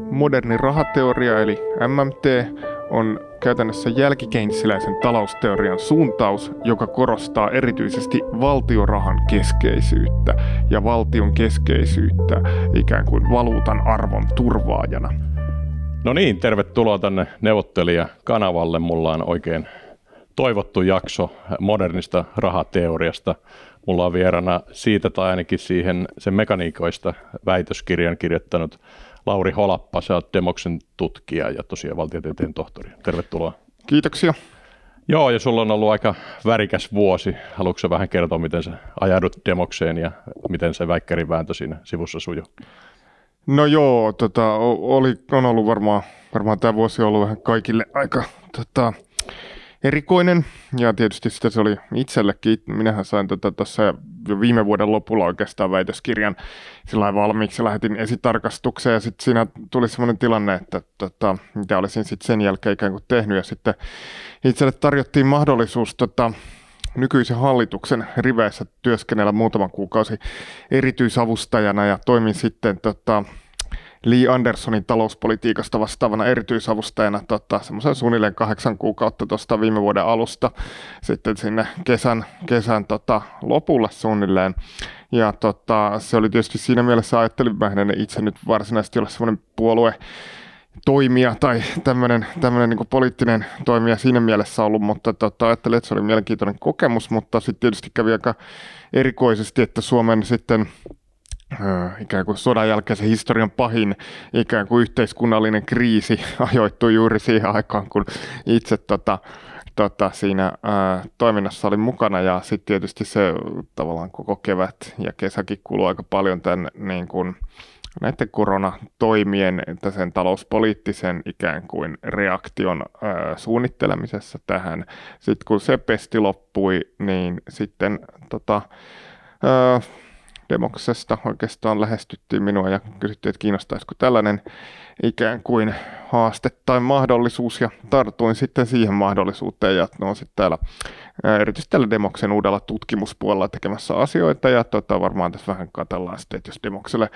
Moderni rahateoria eli MMT on käytännössä jälkikeinsiläisen talousteorian suuntaus, joka korostaa erityisesti valtiorahan keskeisyyttä ja valtion keskeisyyttä ikään kuin valuutan arvon turvaajana. No niin, tervetuloa tänne neuvottelijakanavalle. Mulla on oikein toivottu jakso modernista rahateoriasta. Mulla on vierana siitä tai ainakin siihen sen mekaniikoista väitöskirjan kirjoittanut Lauri Holappa, sä oot Demoksen tutkija ja tosiaan valtiotieteen tohtori. Tervetuloa. Kiitoksia. Joo, ja sulla on ollut aika värikäs vuosi. Haluatko vähän kertoa, miten sä ajaudut Demokseen ja miten se väikkärin vääntö siinä sivussa sujuu? No joo, tota, oli, on ollut varmaan, varmaan tämä vuosi on ollut vähän kaikille aika tota, erikoinen ja tietysti sitä se oli itsellekin. Minähän sain tuossa tota jo viime vuoden lopulla oikeastaan väitöskirjan sillä valmiiksi. Lähetin esitarkastukseen ja sitten siinä tuli sellainen tilanne, että tota, mitä olisin sitten sen jälkeen ikään kuin tehnyt ja sitten itselle tarjottiin mahdollisuus tota, nykyisen hallituksen riveissä työskennellä muutaman kuukausi erityisavustajana ja toimin sitten tota, Lee Andersonin talouspolitiikasta vastaavana erityisavustajana tota, semmoisen suunnilleen kahdeksan kuukautta tuosta viime vuoden alusta sitten sinne kesän, kesän tota, lopulle suunnilleen. Ja tota, se oli tietysti siinä mielessä ajattelin, mä en itse nyt varsinaisesti ole semmoinen puolue toimija tai tämmöinen, tämmöinen niin poliittinen toimija siinä mielessä ollut, mutta tota, ajattelin, että se oli mielenkiintoinen kokemus, mutta sitten tietysti kävi aika erikoisesti, että Suomen sitten Öö, ikään kuin sodan jälkeisen historian pahin ikään kuin yhteiskunnallinen kriisi ajoittui juuri siihen aikaan, kun itse tota, tota, siinä ää, öö, toiminnassa oli mukana ja sitten tietysti se tavallaan koko kevät ja kesäkin kuluu aika paljon tämän niin kuin, näiden koronatoimien että sen talouspoliittisen ikään kuin reaktion ää, öö, suunnittelemisessa tähän. Sitten kun se pesti loppui, niin sitten tota, ää, Demoksesta oikeastaan lähestyttiin minua ja kysyttiin, että kiinnostaisiko tällainen ikään kuin haaste tai mahdollisuus ja tartuin sitten siihen mahdollisuuteen ja no, on sitten täällä erityisesti täällä Demoksen uudella tutkimuspuolella tekemässä asioita ja tota, varmaan tässä vähän katellaan sitten, että jos Demokselle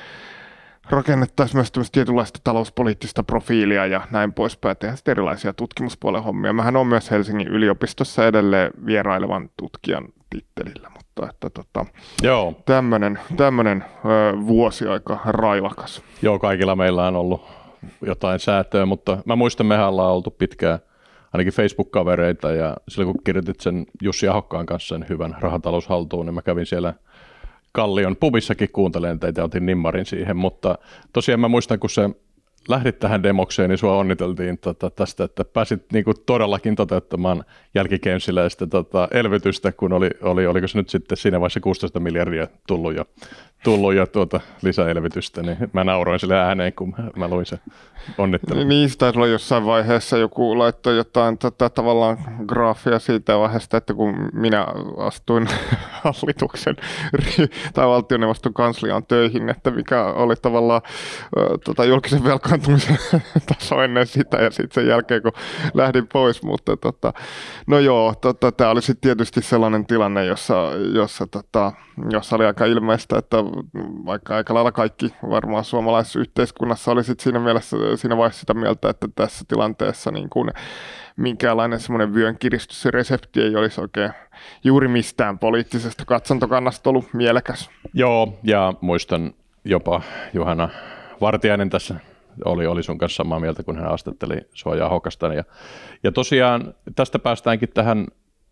rakennettaisiin myös tämmöistä tietynlaista talouspoliittista profiilia ja näin poispäin, tehdään sitten erilaisia tutkimuspuolen hommia. Mähän on myös Helsingin yliopistossa edelleen vierailevan tutkijan tittelillä, mutta että tota, Joo. tämmöinen, tämmöinen ö, vuosi aika raivakas. Joo, kaikilla meillä on ollut jotain säätöä, mutta mä muistan, mehän ollaan oltu pitkään ainakin Facebook-kavereita ja silloin kun kirjoitit sen Jussi Ahokkaan kanssa sen hyvän rahataloushaltuun, niin mä kävin siellä – Kallion pubissakin kuuntelen teitä, otin nimmarin siihen, mutta tosiaan mä muistan, kun se lähdit tähän demokseen, niin sua onniteltiin tota, tästä, että pääsit niinku todellakin toteuttamaan jälkikensiläistä tota, elvytystä, kun oli, oli, oliko se nyt sitten siinä vaiheessa 16 miljardia tullut jo tullut jo tuota lisäelvytystä, niin mä nauroin sille ääneen, kun mä, mä luin sen onnittelun. Niin, sitä silloin jossain vaiheessa joku laittoi jotain tätä tota, tavallaan graafia siitä vaiheesta, että kun minä astuin hallituksen tai valtioneuvoston kansliaan töihin, että mikä oli tavallaan tota, julkisen velkaantumisen taso ennen sitä ja sitten sen jälkeen, kun lähdin pois, mutta tota, no joo, tota, tämä oli sitten tietysti sellainen tilanne, jossa, jossa, tota, jossa oli aika ilmeistä, että vaikka aika lailla kaikki varmaan suomalaisessa yhteiskunnassa oli sit siinä, mielessä, siinä vaiheessa sitä mieltä, että tässä tilanteessa niin kuin minkäänlainen semmoinen vyön kiristysresepti ei olisi oikein juuri mistään poliittisesta katsantokannasta ollut mielekäs. Joo, ja muistan jopa Juhana Vartiainen tässä oli, oli sun kanssa samaa mieltä, kun hän astetteli suojaa hokasta. Ja, ja tosiaan tästä päästäänkin tähän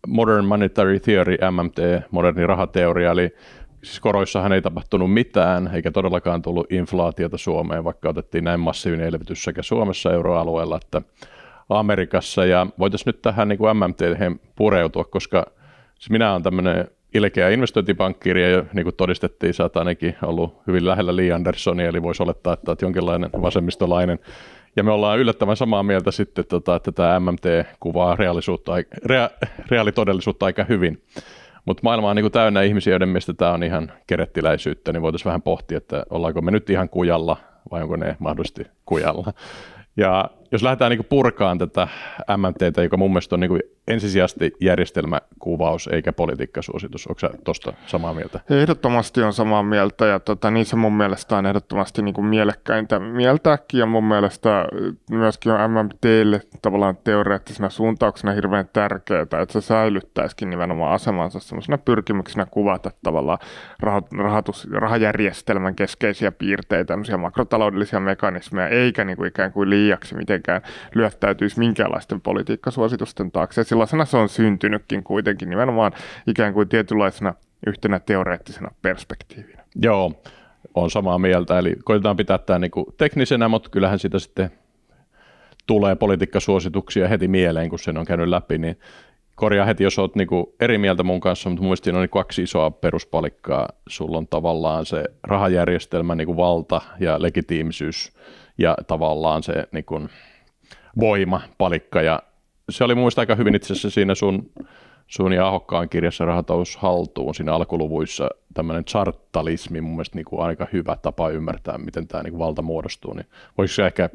Modern Monetary Theory, MMT, moderni rahateoria, eli siis koroissahan ei tapahtunut mitään, eikä todellakaan tullut inflaatiota Suomeen, vaikka otettiin näin massiivinen elvytys sekä Suomessa euroalueella että Amerikassa. Ja voitaisiin nyt tähän niin kuin MMT pureutua, koska siis minä olen tämmöinen ilkeä investointipankkiri ja niin kuin todistettiin, sä ainakin ollut hyvin lähellä Lee Andersonia, eli voisi olettaa, että olet jonkinlainen vasemmistolainen. Ja me ollaan yllättävän samaa mieltä sitten, tota, että tämä MMT kuvaa realisuutta, rea, reaalitodellisuutta aika hyvin. Mutta maailma on niin kuin täynnä ihmisiä, joiden mielestä tämä on ihan kerettiläisyyttä, niin voitaisiin vähän pohtia, että ollaanko me nyt ihan kujalla vai onko ne mahdollisesti kujalla. Ja jos lähdetään niin purkaan tätä MMTtä, joka mun mielestä on niin ensisijaisesti järjestelmäkuvaus eikä politiikkasuositus, onko sä tuosta samaa mieltä? Ehdottomasti on samaa mieltä ja tota, niin se mun mielestä on ehdottomasti niin mielekkäintä mieltääkin ja mun mielestä äh, myöskin on MMTlle tavallaan teoreettisena suuntauksena hirveän tärkeää, että se säilyttäisikin nimenomaan asemansa sellaisena pyrkimyksenä kuvata tavallaan rahoitus, rahajärjestelmän keskeisiä piirteitä, tämmöisiä makrotaloudellisia mekanismeja, eikä niin kuin ikään kuin liiaksi miten mitenkään lyöttäytyisi minkäänlaisten politiikkasuositusten taakse. Ja sellaisena se on syntynytkin kuitenkin nimenomaan ikään kuin tietynlaisena yhtenä teoreettisena perspektiivinä. Joo, on samaa mieltä. Eli koitetaan pitää tämä niin kuin teknisenä, mutta kyllähän sitä sitten tulee politiikkasuosituksia heti mieleen, kun sen on käynyt läpi, niin korjaa heti, jos olet niin eri mieltä mun kanssa, mutta muistin on niin kaksi isoa peruspalikkaa. Sulla on tavallaan se rahajärjestelmä, kuin niinku valta ja legitiimisyys ja tavallaan se kuin niinku voima, palikka ja se oli muista aika hyvin itse asiassa siinä sun, sun ja Ahokkaan kirjassa Rahatous haltuun siinä alkuluvuissa tämmöinen charttalismi mun mielestä niin kuin aika hyvä tapa ymmärtää, miten tämä niin valta muodostuu. Niin voisiko ehkä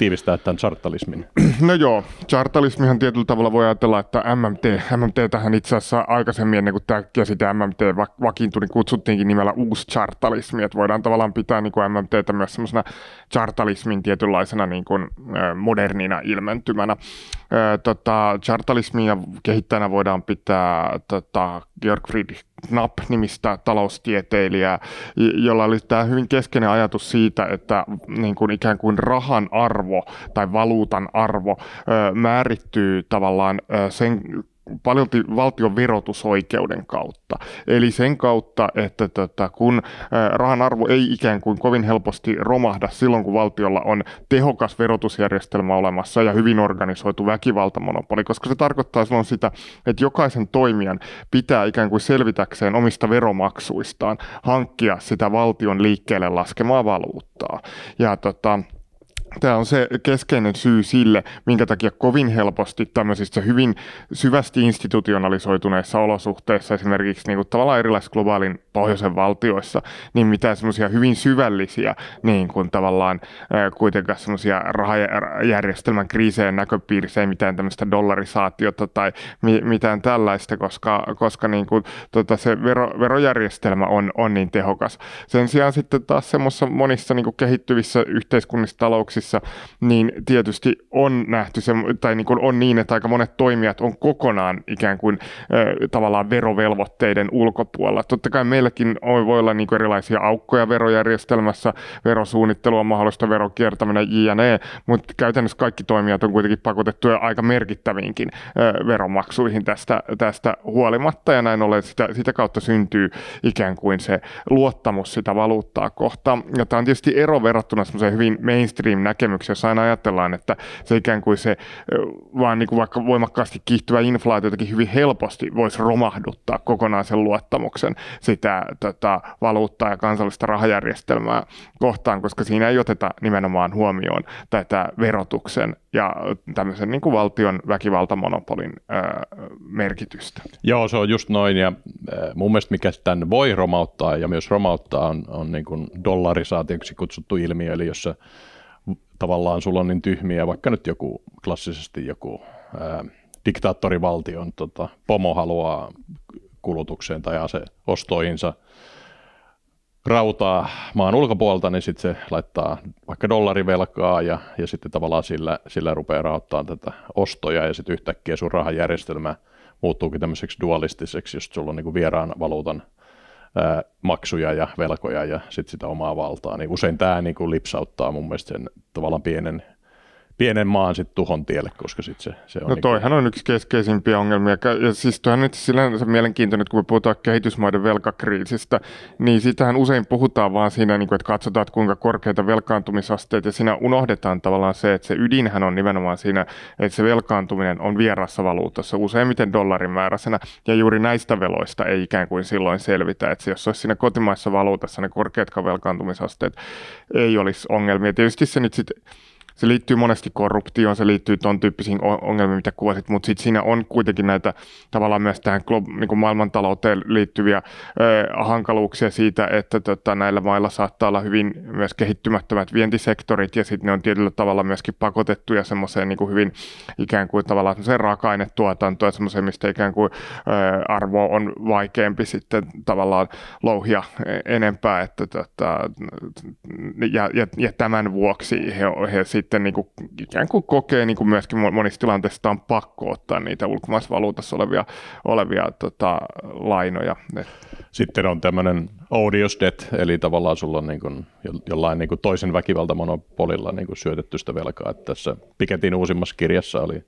tiivistää tämän chartalismin? No joo, chartalismihan tietyllä tavalla voi ajatella, että MMT, MMT tähän itse asiassa aikaisemmin ennen kuin tämä käsite MMT vakiintui, niin kutsuttiinkin nimellä uusi chartalismi, että voidaan tavallaan pitää niin kuin MMTtä myös semmoisena chartalismin tietynlaisena niin kuin modernina ilmentymänä tota, chartalismia kehittäjänä voidaan pitää tota, Georg Friedrich Knapp-nimistä taloustieteilijää, jolla oli tämä hyvin keskeinen ajatus siitä, että niin kuin ikään kuin rahan arvo tai valuutan arvo öö, määrittyy tavallaan sen paljolti valtion verotusoikeuden kautta. Eli sen kautta, että tota, kun rahan arvo ei ikään kuin kovin helposti romahda silloin, kun valtiolla on tehokas verotusjärjestelmä olemassa ja hyvin organisoitu väkivaltamonopoli, koska se tarkoittaa silloin sitä, että jokaisen toimijan pitää ikään kuin selvitäkseen omista veromaksuistaan hankkia sitä valtion liikkeelle laskemaa valuuttaa. Ja tota, Tämä on se keskeinen syy sille, minkä takia kovin helposti tämmöisissä hyvin syvästi institutionalisoituneissa olosuhteissa, esimerkiksi niin kuin tavallaan erilaisissa globaalin pohjoisen valtioissa, niin mitään semmoisia hyvin syvällisiä niin kuin tavallaan kuitenkaan semmoisia rahajärjestelmän kriisejä näköpiirissä, ei mitään tämmöistä dollarisaatiota tai mitään tällaista, koska, koska niin kuin, tota, se vero, verojärjestelmä on, on niin tehokas. Sen sijaan sitten taas semmoisissa monissa niin kuin kehittyvissä yhteiskunnissa, talouksissa, niin tietysti on nähty se, tai niin kuin on niin, että aika monet toimijat on kokonaan ikään kuin äh, tavallaan verovelvoitteiden ulkopuolella. Totta kai me meilläkin voi olla niin erilaisia aukkoja verojärjestelmässä, verosuunnittelu on mahdollista, verokiertäminen jne, mutta käytännössä kaikki toimijat on kuitenkin pakotettu ja aika merkittäviinkin veromaksuihin tästä, tästä huolimatta, ja näin ollen sitä, sitä kautta syntyy ikään kuin se luottamus sitä valuuttaa kohtaan. Ja tämä on tietysti ero verrattuna semmoiseen hyvin mainstream-näkemykseen, jossa aina ajatellaan, että se ikään kuin se vaan niin kuin vaikka voimakkaasti kiihtyvä inflaatio jotenkin hyvin helposti voisi romahduttaa kokonaan sen luottamuksen sitä sitä tota, valuuttaa ja kansallista rahajärjestelmää kohtaan, koska siinä ei oteta nimenomaan huomioon tätä verotuksen ja tämmöisen niin kuin valtion väkivaltamonopolin ö, merkitystä. Joo, se on just noin ja mun mielestä mikä tämän voi romauttaa ja myös romauttaa on, on niin kuin dollarisaatioksi kutsuttu ilmiö, eli jossa tavallaan sulla on niin tyhmiä, vaikka nyt joku klassisesti joku ö, diktaattorivaltion tota, pomo haluaa kulutukseen tai ase ostoihinsa rautaa maan ulkopuolelta, niin sitten se laittaa vaikka dollarivelkaa ja, ja sitten tavallaan sillä, sillä rupeaa rahoittamaan tätä ostoja ja sitten yhtäkkiä sun rahajärjestelmä muuttuukin tämmöiseksi dualistiseksi, jos sulla on niin kuin vieraan valuutan ää, maksuja ja velkoja ja sitten sitä omaa valtaa. Niin usein tämä niin kuin lipsauttaa mun mielestä sen tavallaan pienen pienen maan sitten tuhon tielle, koska sitten se, se on... No niinku- toihan niin kuin... on yksi keskeisimpiä ongelmia. Ja siis tuohan nyt sillänsä mielenkiintoinen, että kun me puhutaan kehitysmaiden velkakriisistä, niin sitähän usein puhutaan vaan siinä, niin kuin, että katsotaan, että kuinka korkeita velkaantumisasteet, ja siinä unohdetaan tavallaan se, että se ydinhän on nimenomaan siinä, että se velkaantuminen on vierassa valuutassa, useimmiten dollarin määräisenä, ja juuri näistä veloista ei ikään kuin silloin selvitä. Että jos olisi siinä kotimaissa valuutassa ne korkeatkaan velkaantumisasteet, ei olisi ongelmia. Tietysti se nyt sitten se liittyy monesti korruptioon, se liittyy tuon tyyppisiin ongelmiin, mitä kuvasit, mutta sitten siinä on kuitenkin näitä tavallaan myös tähän niin kuin maailmantalouteen liittyviä ö, hankaluuksia siitä, että tota, näillä mailla saattaa olla hyvin myös kehittymättömät vientisektorit ja sitten ne on tietyllä tavalla myöskin pakotettuja semmoiseen niin hyvin ikään kuin tavallaan semmoiseen raaka-ainetuotantoon semmoiseen, mistä ikään kuin ö, arvo on vaikeampi sitten tavallaan louhia e- enempää, että tota, ja, ja, ja tämän vuoksi he, he sitten sitten niin kuin, ikään kuin kokee niin kuin myöskin monissa tilanteissa on pakko ottaa niitä ulkomaisvaluutassa olevia, olevia tota, lainoja. Sitten on tämmöinen odious debt, eli tavallaan sulla on niin kuin, jollain niin kuin toisen väkivaltamonopolilla niin kuin syötetty sitä velkaa. Että tässä Piketin uusimmassa kirjassa oli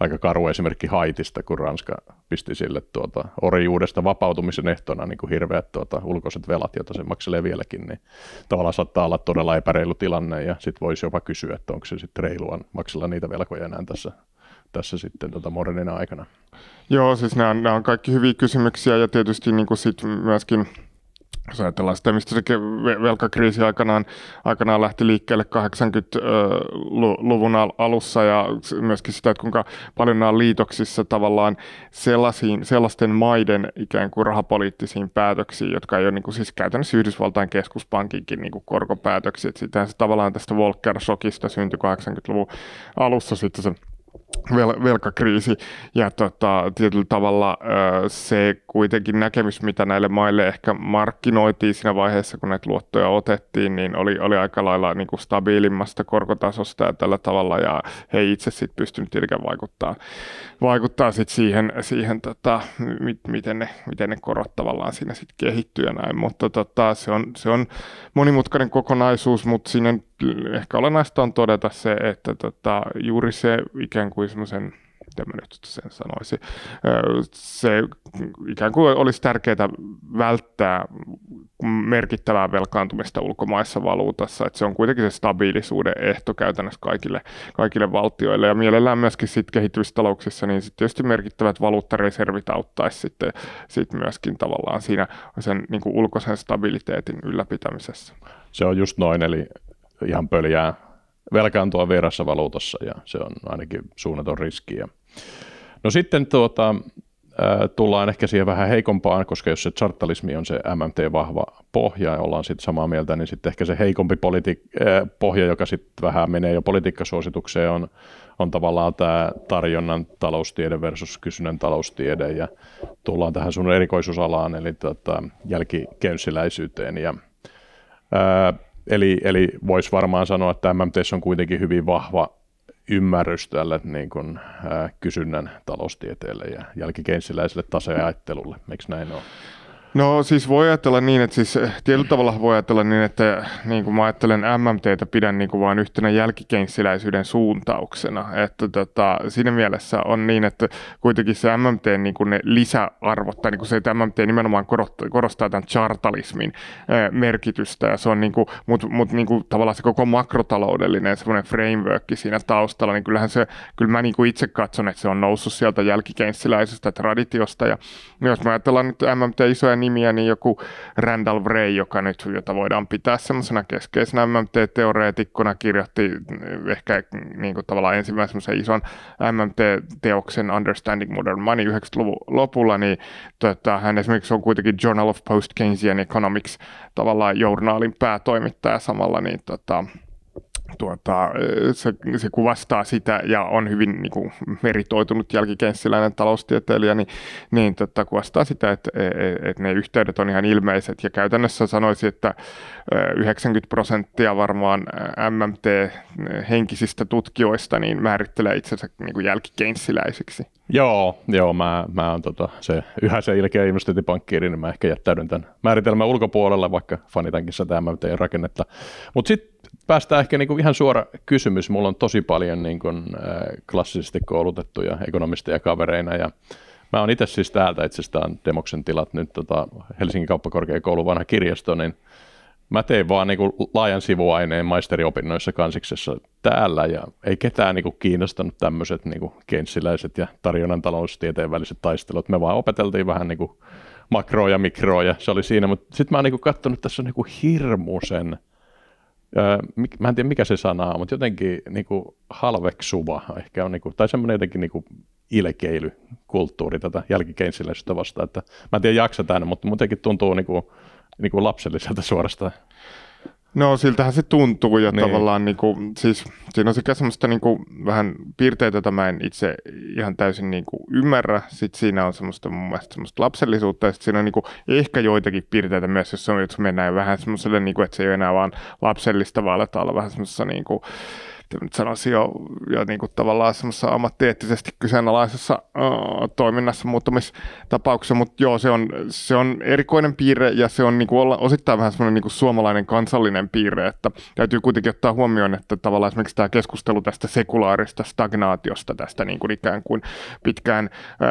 aika karu esimerkki Haitista, kun Ranska pisti sille tuota, orjuudesta vapautumisen ehtona niin kuin hirveät tuota, ulkoiset velat, joita se makselee vieläkin, niin tavallaan saattaa olla todella epäreilu tilanne ja sitten voisi jopa kysyä, että onko se sitten reilua maksella niitä velkoja enää tässä tässä sitten tuota, modernina aikana? Joo, siis nämä, nämä on kaikki hyviä kysymyksiä ja tietysti niin kuin sit myöskin jos ajatellaan sitä, mistä se velkakriisi aikanaan, aikanaan lähti liikkeelle 80-luvun alussa ja myöskin sitä, että kuinka paljon nämä liitoksissa tavallaan sellaisiin, sellaisten maiden ikään kuin rahapoliittisiin päätöksiin, jotka ei ole niin kuin, siis käytännössä Yhdysvaltain keskuspankinkin niin kuin korkopäätöksiä. Sitähän se tavallaan tästä Volcker-sokista syntyi 80-luvun alussa sitten se vel, velkakriisi. Ja tota, tietyllä tavalla se kuitenkin näkemys, mitä näille maille ehkä markkinoitiin siinä vaiheessa, kun näitä luottoja otettiin, niin oli, oli aika lailla niin kuin stabiilimmasta korkotasosta ja tällä tavalla. Ja he itse sitten pystynyt tietenkään vaikuttaa, vaikuttaa sit siihen, siihen tota, mit, miten, ne, miten ne korot tavallaan siinä sitten kehittyy ja näin. Mutta tota, se, on, se on monimutkainen kokonaisuus, mutta siinä ehkä olennaista on todeta se, että tota, juuri se ikään kuin semmoisen mitä nyt sen sanoisi, se ikään kuin olisi tärkeää välttää merkittävää velkaantumista ulkomaissa valuutassa, että se on kuitenkin se stabiilisuuden ehto käytännössä kaikille, kaikille valtioille ja mielellään myöskin sit talouksissa, niin sitten tietysti merkittävät valuuttareservit auttaisi sitten sit myöskin tavallaan siinä sen niin kuin ulkoisen stabiliteetin ylläpitämisessä. Se on just noin, eli ihan pöljää velkaantua vierassa valuutassa ja se on ainakin suunnaton riski. No sitten tuota, tullaan ehkä siihen vähän heikompaan, koska jos se chartalismi on se MMT-vahva pohja ja ollaan sitten samaa mieltä, niin sitten ehkä se heikompi politi- pohja, joka sitten vähän menee jo politiikkasuositukseen, on, on tavallaan tämä tarjonnan taloustiede versus kysynnän taloustiede ja tullaan tähän sun erikoisuusalaan, eli tota, jälkikeynsiläisyyteen ja ää, Eli, eli voisi varmaan sanoa, että MMTs on kuitenkin hyvin vahva ymmärrys tälle niin kuin, äh, kysynnän taloustieteelle ja jälkikeinsiläiselle taseajattelulle. Miksi näin on? No siis voi ajatella niin, että siis eh, tietyllä tavalla voi ajatella niin, että niin kuin mä ajattelen MMTtä pidän niin kuin vaan yhtenä jälkikenssiläisyyden suuntauksena. Että tota, siinä mielessä on niin, että kuitenkin se MMT niin kuin ne lisäarvot, tai niin kuin se, että MMT nimenomaan korostaa, korostaa tämän chartalismin ää, eh, merkitystä, ja se on niin kuin, mut, mut niin kuin tavallaan se koko makrotaloudellinen semmoinen framework siinä taustalla, niin kyllähän se, kyllä mä niin kuin itse katson, että se on noussut sieltä jälkikenssiläisestä traditiosta, ja jos me ajatellaan nyt MMT isoja nimiä, niin joku Randall Wray, joka nyt, jota voidaan pitää semmoisena keskeisenä MMT-teoreetikkona, kirjoitti mm, ehkä niin kuin tavallaan ensimmäisen ison MMT-teoksen Understanding Modern Money 90-luvun lopulla, niin tota, hän esimerkiksi on kuitenkin Journal of Post Keynesian Economics tavallaan journaalin päätoimittaja samalla, niin tota, tuota, se, se kuvastaa sitä ja on hyvin niin kuin, meritoitunut jälkikenssiläinen taloustieteilijä, niin, niin tota, kuvastaa sitä, että et, e, et ne yhteydet on ihan ilmeiset. Ja käytännössä sanoisin, että 90 prosenttia varmaan MMT-henkisistä tutkijoista niin määrittelee itsensä niin kuin jälkikenssiläisiksi. Joo, joo mä, mä oon tota, se, yhä se ilkeä investointipankkiiri, niin mä ehkä jättäydyn tämän määritelmän ulkopuolella, vaikka fanitankin sitä MMT-rakennetta. Mutta sitten päästään ehkä niin kuin ihan suora kysymys. Mulla on tosi paljon niin kuin, äh, klassisesti koulutettuja ekonomisteja kavereina ja mä oon itse siis täältä itsestään Demoksen tilat nyt tota Helsingin kauppakorkeakoulun vanha kirjasto, niin mä tein vaan niin kuin laajan sivuaineen maisteriopinnoissa kansiksessa täällä ja ei ketään niin kuin kiinnostanut tämmöiset niin kuin ja tarjonnan taloustieteen väliset taistelut. Me vaan opeteltiin vähän niin kuin makroja, mikroja, se oli siinä, mutta sitten mä oon niin kuin katsonut, että tässä on niin kuin hirmuisen – mä en tiedä mikä se sana on, mutta jotenkin niin kuin halveksuva ehkä on, niin kuin, tai semmoinen jotenkin niin kuin ilkeilykulttuuri tätä jälkikeinsiläisyyttä vastaan. Että, mä en tiedä jaksa tänne, mutta muutenkin tuntuu niin kuin, niin kuin lapselliselta suorastaan. No siltähän se tuntuu ja niin. tavallaan niin kuin, siis siinä on sekä semmoista niin kuin, vähän piirteitä, jota mä en itse ihan täysin niin kuin, ymmärrä. Sitten siinä on semmoista mun mielestä semmoista lapsellisuutta ja sitten siinä on niin kuin, ehkä joitakin piirteitä myös, jos, on, jos mennään vähän semmoiselle, niin kuin, että se ei ole enää vaan lapsellista, vaan aletaan olla vähän semmoisessa niin kuin, nyt sanoisin jo, jo niin kuin tavallaan semmoisessa ammattieettisesti kyseenalaisessa uh, toiminnassa muuttamissa mutta joo, se on, se on erikoinen piirre ja se on niin kuin olla osittain vähän semmoinen niin kuin suomalainen kansallinen piirre, että täytyy kuitenkin ottaa huomioon, että tavallaan esimerkiksi tämä keskustelu tästä sekulaarista stagnaatiosta, tästä niin kuin ikään kuin pitkään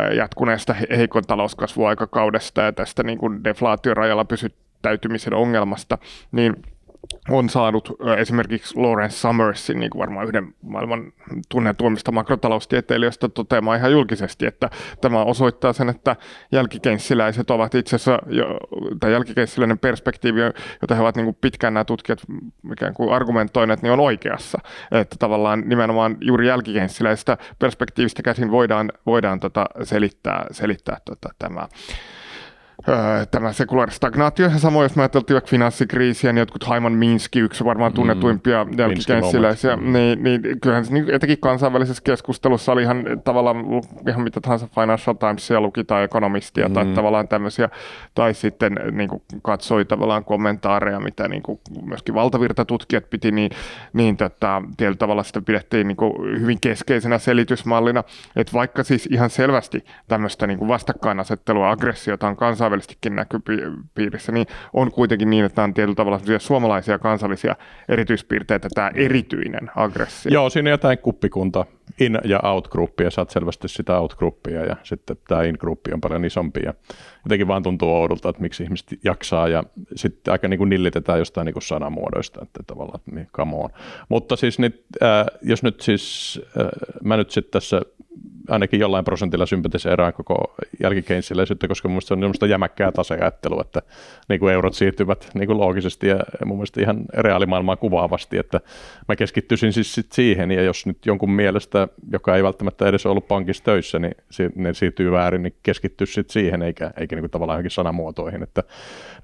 uh, jatkuneesta heikon talouskasvuaikakaudesta ja tästä niin kuin deflaatiorajalla pysyttäytymisen ongelmasta, niin – on saanut esimerkiksi Lawrence Summersin niin kuin varmaan yhden maailman tunnetuimmista makrotaloustieteilijöistä toteamaan ihan julkisesti, että tämä osoittaa sen, että jälkikenssiläiset ovat itse asiassa, tai jälkikenssiläinen perspektiivi, jota he ovat niin kuin pitkään nämä tutkijat ikään kuin argumentoineet, niin on oikeassa. Että tavallaan nimenomaan juuri jälkikenssiläisestä perspektiivistä käsin voidaan, voidaan tota selittää, selittää tota tämä. Öö, tämä sekulaari stagnaatio. Ja samoin, jos me ajateltiin vaikka finanssikriisiä, niin jotkut Haiman Minski, yksi varmaan mm, tunnetuimpia mm, jälkikensiläisiä, niin, niin kyllähän se niin etenkin kansainvälisessä keskustelussa oli ihan tavallaan ihan mitä tahansa Financial Timesia luki tai ekonomistia mm. tai tavallaan tämmöisiä, tai sitten niin kuin katsoi tavallaan kommentaareja, mitä niin kuin myöskin valtavirtatutkijat piti, niin, niin tota, tietyllä tavalla sitä pidettiin niin kuin hyvin keskeisenä selitysmallina, että vaikka siis ihan selvästi tämmöistä niin kuin vastakkainasettelua, aggressiota on kansainvälisessä kansainvälisestikin näköpiirissä, niin on kuitenkin niin, että tämä on tietyllä tavalla suomalaisia kansallisia erityispiirteitä, tämä erityinen aggressio. Joo, siinä on jotain kuppikunta, in- ja out ja saat selvästi sitä out ja sitten tämä in-gruppi on paljon isompi ja jotenkin vaan tuntuu oudolta, että miksi ihmiset jaksaa ja sitten aika niin kuin nillitetään jostain niin kuin sanamuodoista, että tavallaan, että niin, come on. Mutta siis nyt, äh, jos nyt siis, äh, mä nyt sitten tässä ainakin jollain prosentilla sympatiseeraan koko jälkikeinsiläisyyttä, koska mun se on semmoista jämäkkää taseajattelua, että niin kuin eurot siirtyvät niin kuin loogisesti ja mun mielestä ihan reaalimaailmaa kuvaavasti, että mä keskittyisin siis sit siihen ja jos nyt jonkun mielestä, joka ei välttämättä edes ollut pankissa töissä, niin ne siirtyy väärin, niin keskittyisi sit siihen eikä, eikä niin kuin tavallaan johonkin sanamuotoihin, että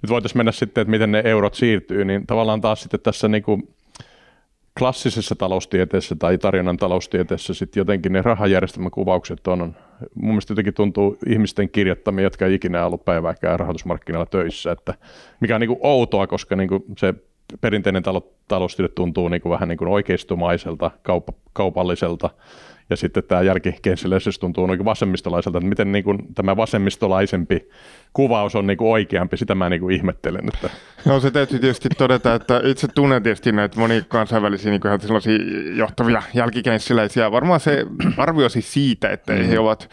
nyt voitaisiin mennä sitten, että miten ne eurot siirtyy, niin tavallaan taas sitten tässä niin kuin klassisessa taloustieteessä tai tarjonnan taloustieteessä sitten jotenkin ne rahajärjestelmäkuvaukset on, on mun mielestä jotenkin tuntuu ihmisten kirjoittamia, jotka ei ikinä ollut päivääkään rahoitusmarkkinoilla töissä, että mikä on niin kuin outoa, koska niin kuin se perinteinen talo, taloustiede tuntuu niin kuin vähän niin kuin oikeistumaiselta, kaup, kaupalliselta, ja sitten tämä jälkikensiläisyys tuntuu niin vasemmistolaiselta, että miten niin kuin tämä vasemmistolaisempi kuvaus on niinku oikeampi, sitä mä niinku ihmettelen. Että. No se täytyy tietysti todeta, että itse tunnen tietysti näitä moni kansainvälisiä niinku sellaisia johtavia jälkikäynsiläisiä. Varmaan se arvioisi siitä, että mm. he ovat,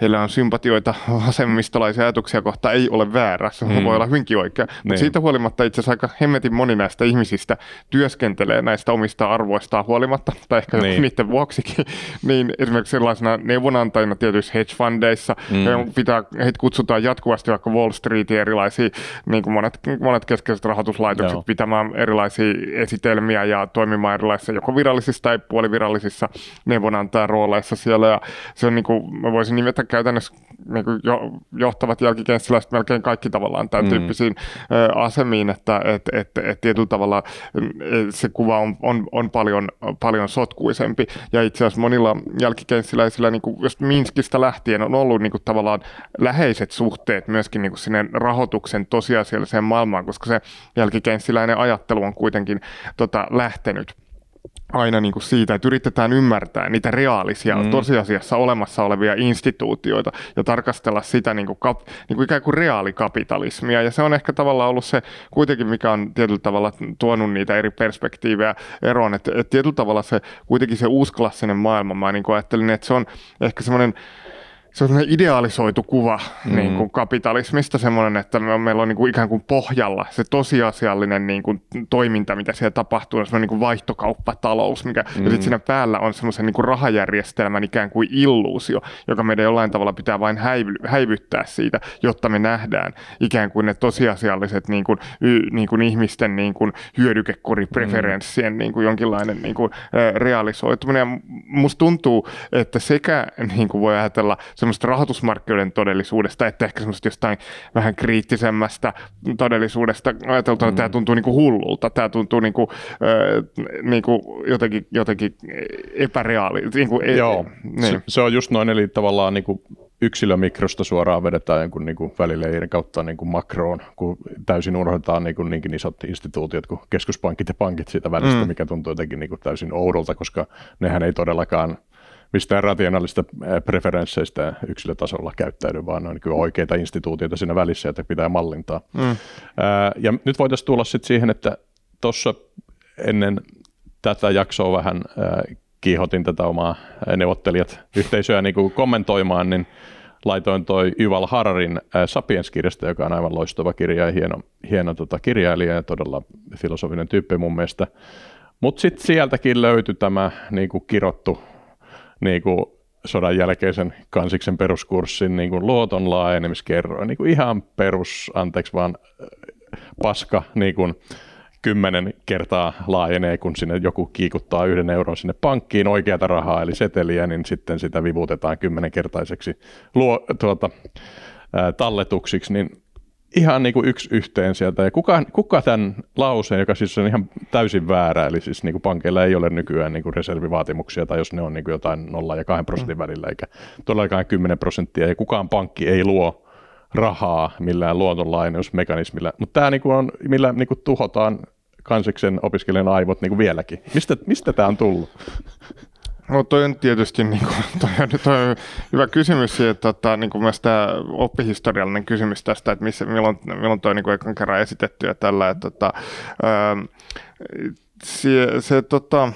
heillä on sympatioita vasemmistolaisia ajatuksia kohta ei ole väärä. Se mm. voi olla hyvinkin oikea. Niin. Mutta siitä huolimatta itse asiassa aika hemmetin moni näistä ihmisistä työskentelee näistä omista arvoistaan huolimatta, tai ehkä niin. niiden vuoksikin, niin esimerkiksi sellaisena neuvonantajina tietyissä hedge fundeissa, mm. pitää, heitä kutsutaan jatkuvasti pystyä kuin Wall Streetin erilaisia, niin kuin monet, monet keskeiset rahoituslaitokset Joo. pitämään erilaisia esitelmiä ja toimimaan erilaisissa joko virallisissa tai puolivirallisissa neuvonantajan rooleissa siellä. Ja se on niin kuin, mä voisin nimetä käytännössä niin kuin jo, johtavat jälkikenssiläiset melkein kaikki tavallaan tämän mm. tyyppisiin ö, asemiin, että et, et, et tietyllä tavalla mm, eh, se kuva on, on, on paljon, paljon sotkuisempi. Ja itse asiassa monilla jälkikenssiläisillä, niin kuin just Minskistä lähtien, on ollut niin kuin tavallaan läheiset suhteet myöskin niin kuin sinne rahoituksen tosiasialliseen maailmaan, koska se jälkikenssiläinen ajattelu on kuitenkin tota, lähtenyt aina niin kuin siitä, että yritetään ymmärtää niitä reaalisia, mm. tosiasiassa olemassa olevia instituutioita ja tarkastella sitä niin kuin kap, niin kuin ikään kuin reaalikapitalismia. Ja se on ehkä tavallaan ollut se kuitenkin, mikä on tietyllä tavalla tuonut niitä eri perspektiivejä eroon. Että et tietyllä tavalla se kuitenkin se uusklassinen maailma, mä niin kuin ajattelin, että se on ehkä semmoinen se on idealisoitu kuva mm. niin kuin kapitalismista, semmoinen, että me, meillä on niin kuin ikään kuin pohjalla se tosiasiallinen niin kuin toiminta, mitä siellä tapahtuu, on semmoinen niin kuin vaihtokauppatalous, mikä, mm. ja sitten mm-hmm. siinä päällä on semmoisen niin kuin rahajärjestelmän ikään kuin illuusio, joka meidän jollain tavalla pitää vain häivy, häivyttää siitä, jotta me nähdään ikään kuin ne tosiasialliset niin kuin, y, niin kuin ihmisten niin kuin hyödykekuripreferenssien mm. niin kuin jonkinlainen niin kuin, realisoituminen. Ja musta tuntuu, että sekä niin kuin voi ajatella semmoista rahoitusmarkkinoiden todellisuudesta, että ehkä semmoista jostain vähän kriittisemmästä todellisuudesta ajateltuna, että mm. tämä tuntuu niin kuin hullulta, tämä tuntuu niin kuin, äh, niin kuin jotenkin, jotenkin epäreaali. Niin kuin, e-, Joo, niin. Se, se, on just noin, eli tavallaan niin kuin yksilömikrosta suoraan vedetään jonkun niin kuin välileirin kautta niin kuin makroon, kun täysin unohdetaan niin kuin niinkin isot instituutiot kuin keskuspankit ja pankit siitä välistä, mm. mikä tuntuu jotenkin niin kuin täysin oudolta, koska nehän ei todellakaan mistään rationaalista eh, preferensseistä yksilötasolla käyttäydy, vaan on niin oikeita instituutioita siinä välissä, joita pitää mallintaa. Mm. Ää, eh, ja nyt voitaisiin tulla sitten siihen, että tuossa ennen tätä jaksoa vähän ää, eh, kiihotin tätä omaa neuvottelijat yhteisöä niin kommentoimaan, niin laitoin toi Yval Hararin ää, Sapiens-kirjasta, joka on aivan loistava kirja ja hieno, hieno tota, kirjailija ja todella filosofinen tyyppi mun mielestä. Mutta sitten sieltäkin löytyi tämä niin kirottu niin kuin sodan jälkeisen kansiksen peruskurssin niin kuin luoton laajenemiskerroin, niin kuin ihan perus, anteeksi vaan paska niin kuin kymmenen kertaa laajenee, kun sinne joku kiikuttaa yhden euron sinne pankkiin oikeata rahaa, eli seteliä, niin sitten sitä vivutetaan kertaiseksi luo, tuota, talletuksiksi, niin ihan niin kuin yksi yhteen sieltä. Ja kuka, kuka tämän lauseen, joka siis on ihan täysin väärä, eli siis niin kuin pankeilla ei ole nykyään niin kuin reservivaatimuksia, tai jos ne on niin kuin jotain 0 ja 2 prosentin mm. välillä, eikä todellakaan 10 prosenttia, ja kukaan pankki ei luo rahaa millään luotonlainausmekanismilla. Mutta tämä niin kuin on, millä niin kuin tuhotaan kansiksen opiskelijan aivot niin kuin vieläkin. Mistä, mistä tämä on tullut? No toi on tietysti niin kuin, toi on, toi on hyvä kysymys, että tota, niin kuin myös tämä oppihistoriallinen kysymys tästä, että missä, milloin, milloin toi niin ekan kerran esitetty ja tällä, että että, tota, ää, se, se tota,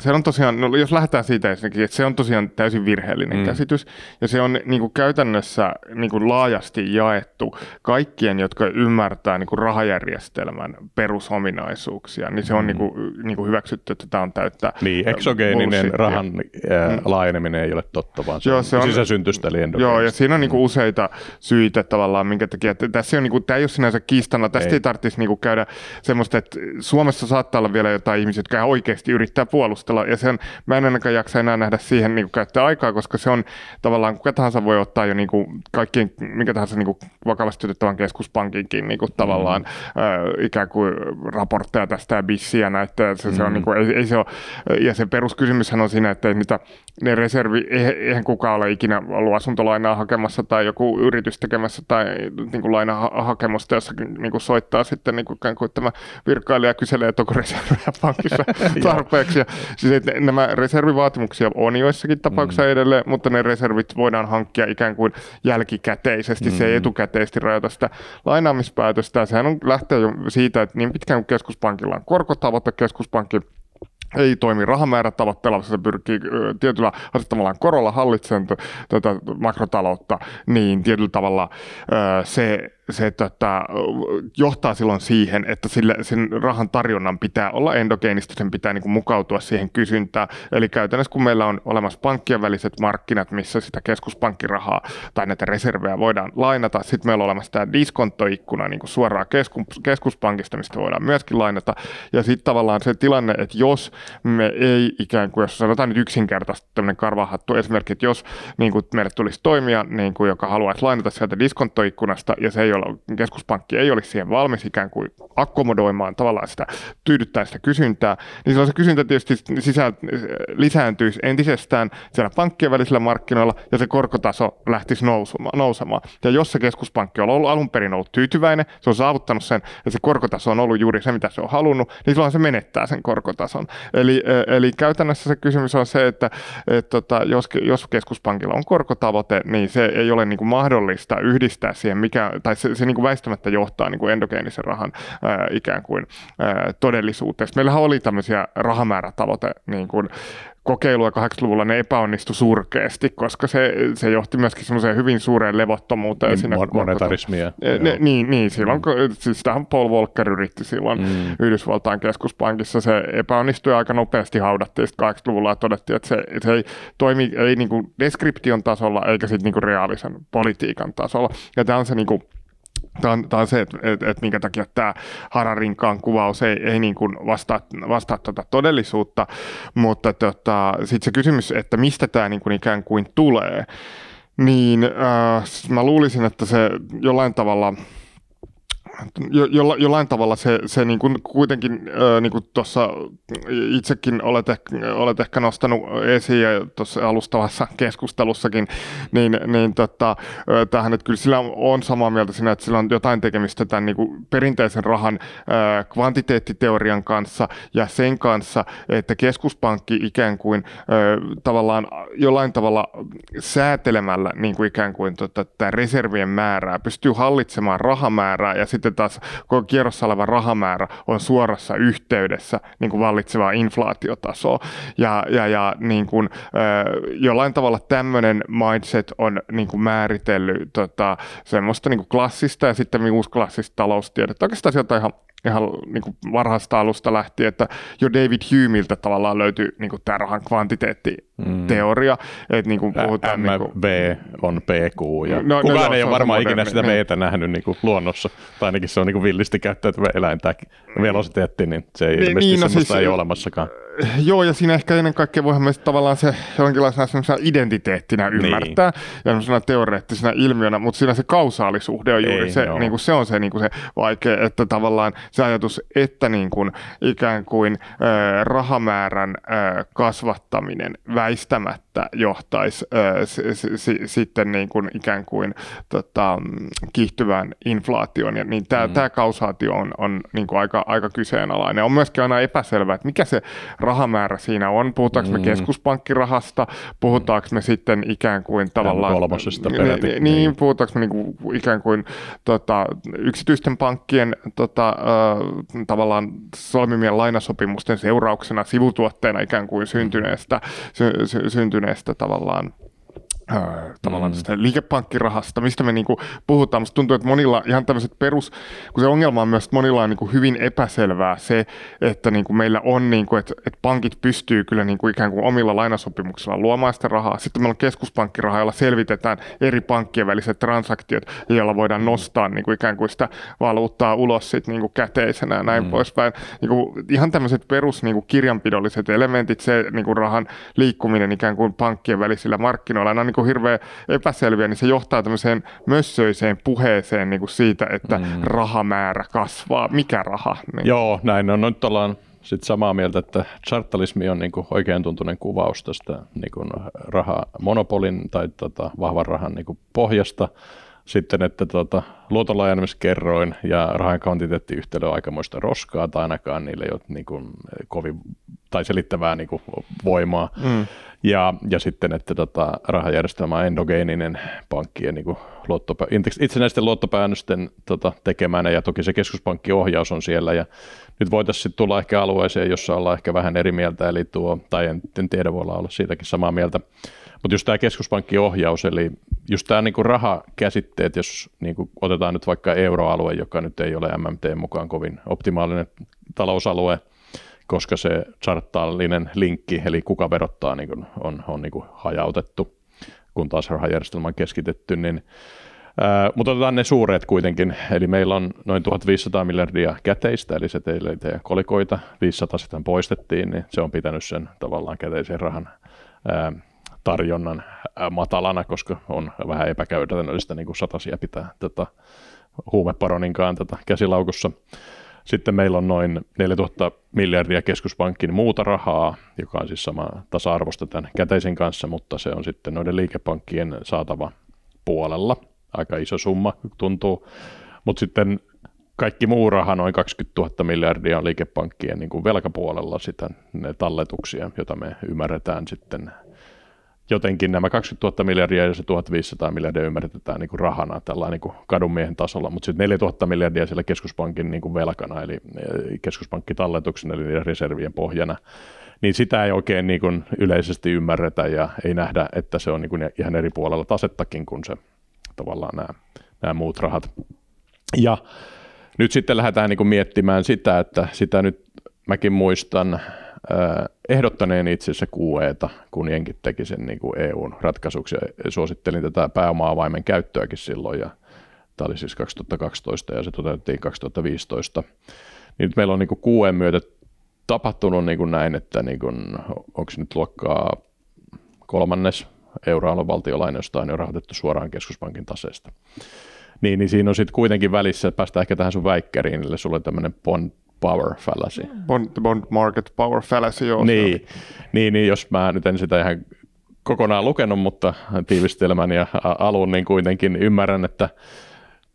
se on tosiaan, no jos lähdetään siitä ensinnäkin, että se on tosiaan täysin virheellinen mm. käsitys, ja se on niin kuin käytännössä niin kuin laajasti jaettu kaikkien, jotka ymmärtää niin kuin rahajärjestelmän perusominaisuuksia, niin se on mm. niin kuin, niin kuin hyväksytty, että tämä on täyttä Niin, äh, eksogeeninen rahan ää, äh, mm. laajeneminen ei ole totta, vaan se, joo, se on sisäsyntystä Joo, ja siinä on niin kuin mm. useita syitä tavallaan, minkä takia, että tässä on, niin kuin, tämä ei ole sinänsä kiistana, tästä ei, ei tarvitsisi niin kuin käydä semmoista, että Suomessa saattaa olla vielä jotain ihmisiä, jotka oikeasti yrittää puolustaa keskustella. Ja sen, mä en ainakaan jaksa enää nähdä siihen niin käyttää aikaa, koska se on tavallaan kuka tahansa voi ottaa jo niin kuin kaikkien, mikä tahansa niin kuin vakavasti otettavan keskuspankinkin niin kuin tavallaan mm. ö, ikään kuin raportteja tästä ja bissiä näyttää. Se, mm. se on, mm. niin kuin, ei, ei se ole, ja se peruskysymyshän on siinä, että ei mitä ne reservi, eihän kukaan ole ikinä ollut asuntolainaa hakemassa tai joku yritys tekemässä tai niin kuin hakemusta, jossa niin kuin soittaa sitten niin kuin, kuin tämä virkailija kyselee, että onko reserviä pankissa tarpeeksi. ja Siis että nämä reservivaatimuksia on joissakin tapauksissa mm. edelleen, mutta ne reservit voidaan hankkia ikään kuin jälkikäteisesti, mm. se ei mm. etukäteisesti rajoita sitä lainaamispäätöstä. Sehän on, lähtee jo siitä, että niin pitkään kuin keskuspankilla on korkotavoite, keskuspankki ei toimi rahamäärätavoitteella, se pyrkii tietyllä asettamallaan korolla hallitsemaan tätä makrotaloutta, niin tietyllä tavalla se se tota, johtaa silloin siihen, että sillä, sen rahan tarjonnan pitää olla endogeenista, sen pitää niin kuin mukautua siihen kysyntään. Eli käytännössä kun meillä on olemassa pankkien väliset markkinat, missä sitä keskuspankkirahaa tai näitä reservejä voidaan lainata, sitten meillä on olemassa tämä diskonttoikkuna niin kuin suoraan kesku, keskuspankista, mistä voidaan myöskin lainata. Ja sitten tavallaan se tilanne, että jos me ei ikään kuin, jos sanotaan nyt yksinkertaisesti tämmöinen karvahattu esimerkki, että jos niin kuin meille tulisi toimia, niin kuin, joka haluaisi lainata sieltä diskonttoikkunasta ja se ei jolla keskuspankki ei olisi siihen valmis ikään kuin akkomodoimaan tavallaan sitä tyydyttää sitä kysyntää, niin silloin se kysyntä tietysti sisään lisääntyisi entisestään siellä pankkien välisillä markkinoilla ja se korkotaso lähtisi nousumaan, nousemaan. Ja jos se keskuspankki on ollut alun perin ollut tyytyväinen, se on saavuttanut sen ja se korkotaso on ollut juuri se, mitä se on halunnut, niin silloin se menettää sen korkotason. Eli, eli käytännössä se kysymys on se, että et, tota, jos, jos keskuspankilla on korkotavoite, niin se ei ole niin kuin mahdollista yhdistää siihen, mikä, tai se se, se niin kuin väistämättä johtaa niin kuin endogeenisen rahan ää, ikään kuin ää, todellisuuteen. Meillähän oli tämmöisiä rahamäärätavoite niin kuin, kokeilua 80-luvulla ne epäonnistui surkeasti, koska se, se johti myöskin semmoiseen hyvin suureen levottomuuteen. Niin, siinä, monetarismia. E, ne, niin, niin, silloin, mm. siis sitähän Paul Volcker yritti silloin mm. Yhdysvaltain keskuspankissa. Se epäonnistui aika nopeasti haudattiin 80-luvulla ja todettiin, että se, se ei toimi ei niin kuin deskription tasolla eikä sitten niin reaalisen politiikan tasolla. Ja tämä on se niin kuin, Tämä on, tämä on se, että, että, että minkä takia tämä Hararinkaan kuvaus ei, ei niin kuin vastaa, vastaa tuota todellisuutta, mutta tota, sitten se kysymys, että mistä tämä niin kuin ikään kuin tulee, niin äh, mä luulisin, että se jollain tavalla – jo, jollain tavalla se, se niin kuin kuitenkin, niin kuin tuossa itsekin olet olet ehkä nostanut esiin ja tuossa alustavassa keskustelussakin, niin, niin tota, tähän, että kyllä sillä on samaa mieltä siinä, että sillä on jotain tekemistä tämän niin kuin perinteisen rahan kvantiteettiteorian kanssa ja sen kanssa, että keskuspankki ikään kuin tavallaan jollain tavalla säätelemällä niin kuin ikään kuin tota, reservien määrää pystyy hallitsemaan rahamäärää ja sitten sitten taas koko kierrossa oleva rahamäärä on suorassa yhteydessä niin kuin vallitsevaa inflaatiotasoa. Ja, ja, ja niin kuin, jollain tavalla tämmöinen mindset on niin kuin määritellyt tota, semmoista niin kuin klassista ja sitten uusklassista taloustiedettä. Oikeastaan sieltä ihan ihan niin kuin varhaista alusta lähtien, että jo David Humeiltä tavallaan löytyy niin kuin tämä rahan kvantiteettiteoria. Mm. Että niin kuin puhutaan, MB niin kuin... on PQ ja no, no kukaan no, ei ole varmaan ikinä sitä niin. meitä nähnyt niin kuin luonnossa, tai ainakin se on niin kuin villisti käyttäytyvä eläintä niin, velositeetti, niin se ei niin, ilmeisesti niin, no, siis, ei ole olemassakaan joo, ja siinä ehkä ennen kaikkea voihan myös tavallaan se jonkinlaisena identiteettinä niin. ymmärtää niin. ja teoreettisena ilmiönä, mutta siinä se kausaalisuhde on juuri Ei, se, joo. niin kuin se on se, niin kuin se vaikea, että tavallaan se ajatus, että niin kuin ikään kuin ö, rahamäärän ö, kasvattaminen väistämättä johtaisi ö, s, s, s, sitten niin kuin ikään kuin tota, kiihtyvään inflaation, ja niin tämä mm. Tää kausaatio on, on niin kuin aika, aika kyseenalainen. On myöskin aina epäselvää, että mikä se rahamäärä siinä on? Puhutaanko mm. me keskuspankkirahasta? Puhutaanko me sitten ikään kuin tavallaan... Kolmosesta peräti. Niin, niin, puhutaanko me kuin niinku ikään kuin tota, yksityisten pankkien tota, äh, tavallaan solmimien lainasopimusten seurauksena sivutuotteena ikään kuin syntyneestä, sy, sy, syntyneestä tavallaan Öö, tavallaan mm. sitä liikepankkirahasta, mistä me niinku puhutaan. Musta tuntuu, että monilla ihan tämmöiset perus, kun se ongelma on myös, että monilla on niinku hyvin epäselvää se, että niinku meillä on, niinku, että et pankit pystyy kyllä niinku ikään kuin omilla lainasopimuksilla luomaan sitä rahaa. Sitten meillä on keskuspankkiraha, jolla selvitetään eri pankkien väliset transaktiot, jolla voidaan mm. nostaa niinku ikään kuin sitä valuuttaa ulos sit niinku käteisenä ja näin mm. poispäin. Niinku, ihan tämmöiset perus niinku kirjanpidolliset elementit, se niinku rahan liikkuminen ikään kuin pankkien välisillä markkinoilla, kuin niinku hirveän epäselviä, niin se johtaa tämmöiseen mössöiseen puheeseen niin kuin siitä, että mm. rahamäärä kasvaa. Mikä raha? Niin. Joo, näin on. No, nyt ollaan sitten samaa mieltä, että chartalismi on niin oikein tuntunen kuvaus tästä niin rahamonopolin tai tota, vahvan rahan niin pohjasta sitten, että tota, kerroin ja rahan kvantiteettiyhtälö on aikamoista roskaa, tai ainakaan niille ei ole niin kuin, kovin, tai selittävää niin kuin, voimaa. Mm. Ja, ja sitten, että tota, rahajärjestelmä on endogeeninen pankkien niin kuin, luottopä, itsenäisten luottopäännösten tota, tekemänä, ja toki se keskuspankkiohjaus on siellä, ja nyt voitaisiin tulla ehkä alueeseen, jossa ollaan ehkä vähän eri mieltä, eli tuo, tai en, en tiedä, voi olla siitäkin samaa mieltä, mutta just tämä keskuspankkiohjaus, eli just tämä niinku rahakäsitteet, jos niinku otetaan nyt vaikka euroalue, joka nyt ei ole MMT mukaan kovin optimaalinen talousalue, koska se charttaallinen linkki, eli kuka verottaa, niinku, on, on niinku hajautettu, kun taas rahajärjestelmä on keskitetty, niin mutta otetaan ne suuret kuitenkin. Eli meillä on noin 1500 miljardia käteistä, eli se teille ja kolikoita. 500 sitten poistettiin, niin se on pitänyt sen tavallaan käteisen rahan tarjonnan äh, matalana, koska on vähän epäkäytännöllistä niin kuin satasia pitää tätä huumeparoninkaan tätä käsilaukussa. Sitten meillä on noin 4000 miljardia keskuspankin muuta rahaa, joka on siis sama tasa-arvosta tämän käteisen kanssa, mutta se on sitten noiden liikepankkien saatava puolella. Aika iso summa tuntuu. Mutta sitten kaikki muu raha, noin 20 000 miljardia on liikepankkien niin kuin velkapuolella sitä, ne talletuksia, jota me ymmärretään sitten jotenkin nämä 20 000 miljardia ja se 1500 miljardia ymmärretään niin rahana tällä niin kuin kadunmiehen tasolla, mutta sitten 4000 miljardia siellä keskuspankin niin kuin velkana, eli eh, keskuspankkitalletuksen, eli reservien pohjana, niin sitä ei oikein niin kuin yleisesti ymmärretä ja ei nähdä, että se on niin kuin ihan eri puolella tasettakin kuin se tavallaan nämä, nämä muut rahat. Ja nyt sitten lähdetään niin kuin miettimään sitä, että sitä nyt mäkin muistan Ehdottaneen itse asiassa QEta, kun jenkit teki sen niin kuin EUn ratkaisuksi. Suosittelin tätä pääoma-avaimen käyttöäkin silloin, ja tämä oli siis 2012 ja se toteutettiin 2015. Niin nyt meillä on niin kuin QE myötä tapahtunut niin kuin näin, että niin kuin, onko se nyt luokkaa kolmannes euroalueen valtiolainen, josta on jo rahoitettu suoraan keskuspankin taseesta. Niin, niin siinä on sitten kuitenkin välissä, että päästään ehkä tähän sun väikkäriin, eli sulla on tämmöinen bond, power fallacy. Bond, the bond market power fallacy, joo. Niin, niin, niin, jos mä nyt en sitä ihan kokonaan lukenut, mutta tiivistelmän ja alun, niin kuitenkin ymmärrän, että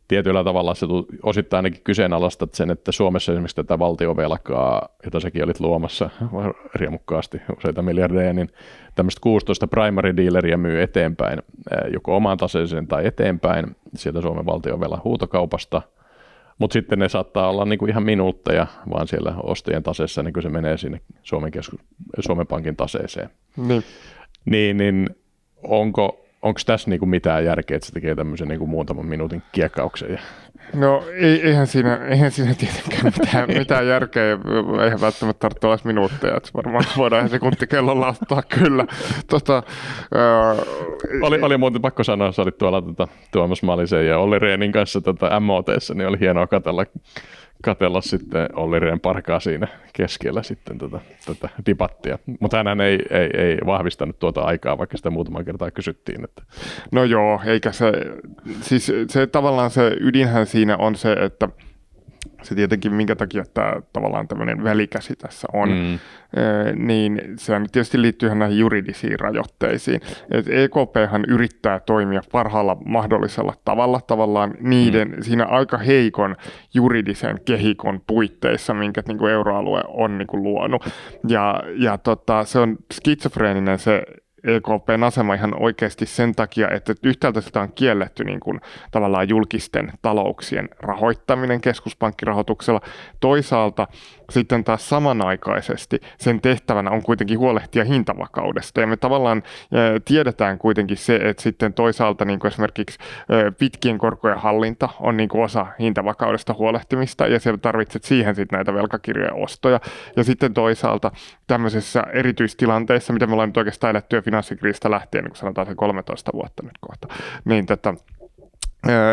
tietyllä tavalla se osittain ainakin kyseenalaistat sen, että Suomessa esimerkiksi tätä valtiovelkaa, jota säkin olit luomassa riemukkaasti useita miljardeja, niin tämmöistä 16 primary dealeria myy eteenpäin, eh, joko omaan taseeseen tai eteenpäin sieltä Suomen valtiovelan huutokaupasta – mutta sitten ne saattaa olla niin kuin ihan minuutteja vaan siellä ostajien taseessa, niin kuin se menee sinne Suomen, kesku- Suomen Pankin taseeseen. Niin. Niin, niin onko onko tässä niinku mitään järkeä, että se tekee tämmöisen niinku muutaman minuutin kiekkauksen? No ei, eihän, siinä, eihän siinä tietenkään mitään, mitään järkeä, eihän välttämättä tarvitse olla minuutteja, että varmaan voidaan sekuntikello laittaa kyllä. Tota, uh, oli, oli muuten pakko sanoa, sä olit tuolla tuota, Tuomas Malisen ja Olli Reenin kanssa tota, MOTssä, niin oli hienoa katsella katella sitten Olli Rehn parkaa siinä keskellä sitten tätä, tätä debattia. Mutta hän ei, ei, ei, vahvistanut tuota aikaa, vaikka sitä muutaman kertaa kysyttiin. Että. No joo, eikä se, siis se tavallaan se ydinhän siinä on se, että – se tietenkin, minkä takia tämä tavallaan tämmöinen välikäsi tässä on, mm. niin se tietysti liittyy näihin juridisiin rajoitteisiin. Et EKPhan yrittää toimia parhaalla mahdollisella tavalla tavallaan niiden mm. siinä aika heikon juridisen kehikon puitteissa, minkä niin kuin euroalue on niin kuin luonut. Ja, ja tota, se on skitsofreeninen se EKPn asema ihan oikeasti sen takia, että yhtäältä sitä on kielletty niin kuin, tavallaan julkisten talouksien rahoittaminen keskuspankkirahoituksella. Toisaalta sitten taas samanaikaisesti sen tehtävänä on kuitenkin huolehtia hintavakaudesta. Ja me tavallaan e, tiedetään kuitenkin se, että sitten toisaalta niin kuin esimerkiksi e, pitkien korkojen hallinta on niin kuin osa hintavakaudesta huolehtimista ja siellä tarvitset siihen sitten näitä velkakirjojen ostoja. Ja sitten toisaalta tämmöisessä erityistilanteessa, mitä me ollaan nyt oikeastaan eletty finanssikriisistä lähtien, niin kuin sanotaan se 13 vuotta nyt kohta, niin tätä, tota,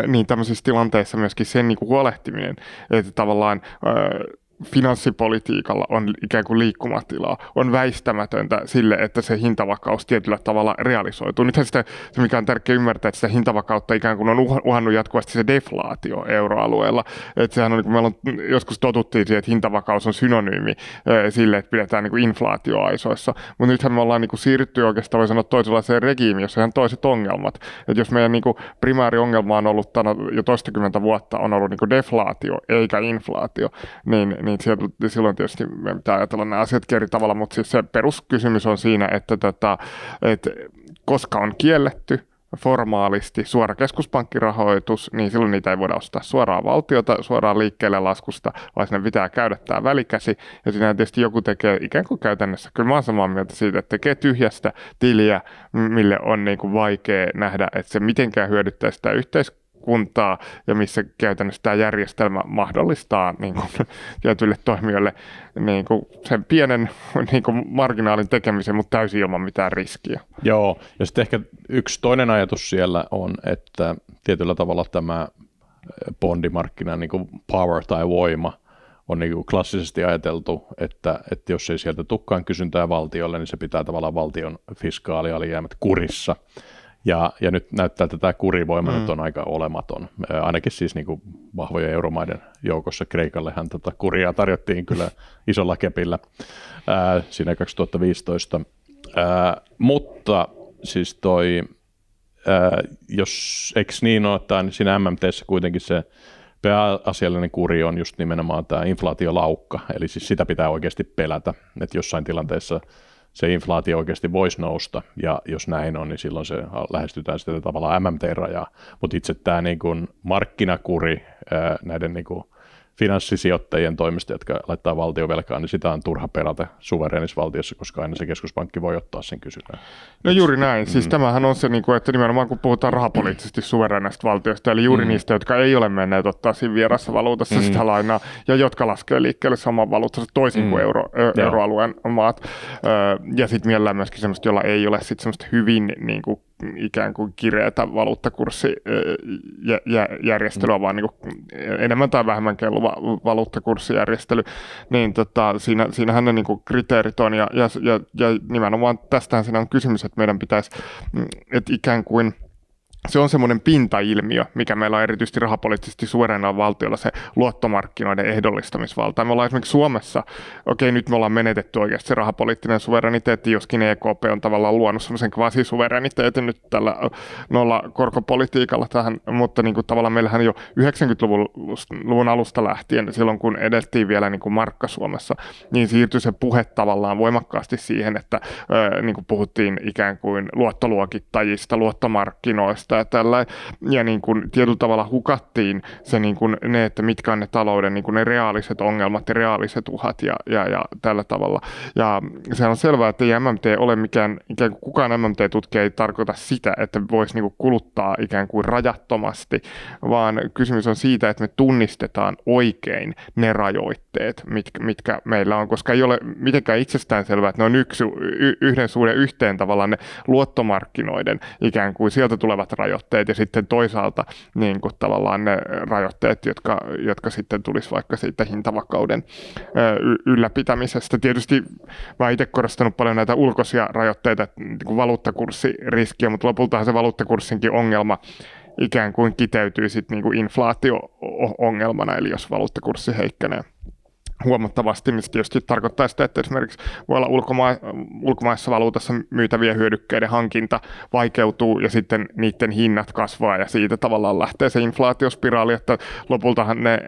niin tämmöisissä tilanteissa myöskin sen niin kuin huolehtiminen, että tavallaan finanssipolitiikalla on ikään kuin liikkumatilaa, on väistämätöntä sille, että se hintavakaus tietyllä tavalla realisoituu. Nythän sitä, se mikä on tärkeää ymmärtää, että sitä hintavakautta ikään kuin on uhannut jatkuvasti se deflaatio euroalueella. Että sehän on, niin kuin meillä on, joskus totuttiin siihen, että hintavakaus on synonyymi sille, että pidetään niin kuin inflaatioaisoissa. Mutta nythän me ollaan niin kuin siirrytty oikeastaan, voi sanoa, toisenlaiseen regiimiin, jossa on toiset ongelmat. Että jos meidän niin kuin primääri ongelma on ollut tänä, jo toistakymmentä vuotta on ollut niin kuin deflaatio eikä inflaatio, niin, niin siellä, silloin tietysti me pitää ajatella nämä asiat eri tavalla, mutta siis se peruskysymys on siinä, että tota, että koska on kielletty formaalisti suora keskuspankkirahoitus, niin silloin niitä ei voida ostaa suoraan valtiota, suoraan liikkeelle laskusta, vaan sinne pitää käydä tämä välikäsi. Ja siinä tietysti joku tekee ikään kuin käytännössä, kyllä mä olen samaa mieltä siitä, että tekee tyhjästä tiliä, mille on niin kuin vaikea nähdä, että se mitenkään hyödyttää sitä yhteis- kuntaa ja missä käytännössä tämä järjestelmä mahdollistaa niin kuin, tietyille toimijoille niin kuin, sen pienen niin kuin, marginaalin tekemisen, mutta täysin ilman mitään riskiä. Joo, ja sitten ehkä yksi toinen ajatus siellä on, että tietyllä tavalla tämä äh, bondimarkkinan niin kuin power tai voima on niin kuin klassisesti ajateltu, että, että jos ei sieltä tukkaan kysyntää valtiolle, niin se pitää tavallaan valtion fiskaalialijäämät kurissa – ja, ja nyt näyttää, että tämä kurivoima mm. nyt on aika olematon. Ainakin siis niin kuin vahvojen euromaiden joukossa Kreikallehan tätä tota kuria tarjottiin kyllä isolla kepillä ää, siinä 2015. Ää, mutta siis toi, ää, jos eks niin ole, että siinä MMTssä kuitenkin se pääasiallinen kuri on just nimenomaan tämä inflaatiolaukka, eli siis sitä pitää oikeasti pelätä, että jossain tilanteessa – se inflaatio oikeasti voisi nousta, ja jos näin on, niin silloin se lähestytään sitä tavallaan MMT-rajaa. Mutta itse tämä niin markkinakuri näiden niin kun finanssisijoittajien toimista, jotka laittaa valtiovelkaa, niin sitä on turha perata suverenisvaltiossa, koska aina se keskuspankki voi ottaa sen kysynnän. No juuri näin. Siis mm. Siis tämähän on se, niin että nimenomaan kun puhutaan rahapoliittisesti suvereenista valtiosta, eli juuri mm. niistä, jotka ei ole menneet ottaa siinä vierassa valuutassa mm. sitä lainaa, ja jotka laskee liikkeelle saman valuutassa toisin mm. kuin euro, euroalueen maat. ja sitten mielellään myöskin sellaista, jolla ei ole sit semmoista hyvin niin kuin ikään kuin kireätä valuuttakurssijärjestelyä, mm. vaan niin kuin enemmän tai vähemmän kelluva valuuttakurssijärjestely, niin tota, siinä, siinähän ne niin kuin kriteerit on, ja, ja, ja, ja nimenomaan tästähän siinä on kysymys, että meidän pitäisi, mm, että ikään kuin – se on semmoinen pintailmiö, mikä meillä on erityisesti rahapoliittisesti suverenalla valtiolla, se luottomarkkinoiden ehdollistamisvalta. Me ollaan esimerkiksi Suomessa, okei nyt me ollaan menetetty oikeasti se rahapoliittinen suvereniteetti, joskin EKP on tavallaan luonut semmoisen kvasisuvereniteetin nyt tällä nolla korkopolitiikalla tähän, mutta niin kuin tavallaan meillähän jo 90-luvun alusta lähtien, silloin kun edettiin vielä niin kuin markka Suomessa, niin siirtyi se puhe tavallaan voimakkaasti siihen, että niin kuin puhuttiin ikään kuin luottoluokittajista, luottomarkkinoista, kehitystä ja tällä, ja niin kuin tietyllä tavalla hukattiin se niin kuin ne, että mitkä on ne talouden niin kuin ne reaaliset ongelmat ja reaaliset uhat ja, ja, ja tällä tavalla. Ja se on selvää, että ei MMT ole mikään, ikään kuin kukaan MMT-tutkija ei tarkoita sitä, että voisi niin kuin kuluttaa ikään kuin rajattomasti, vaan kysymys on siitä, että me tunnistetaan oikein ne rajoitteet, mitkä, mitkä meillä on, koska ei ole mitenkään selvää, että ne on yksi, yhden suuren yhteen tavallaan ne luottomarkkinoiden ikään kuin sieltä tulevat rajoitteet ja sitten toisaalta niin kuin tavallaan ne rajoitteet, jotka, jotka sitten tulisi vaikka siitä hintavakauden ylläpitämisestä. Tietysti mä itse korostanut paljon näitä ulkoisia rajoitteita, niin kuin valuuttakurssiriskiä, mutta lopultahan se valuuttakurssinkin ongelma ikään kuin kiteytyy sitten niin inflaatio-ongelmana, eli jos valuuttakurssi heikkenee huomattavasti, mistä tietysti tarkoittaa sitä, että esimerkiksi voi olla ulkoma- ulkomaissa valuutassa myytäviä hyödykkeiden hankinta vaikeutuu ja sitten niiden hinnat kasvaa ja siitä tavallaan lähtee se inflaatiospiraali, että lopultahan ne,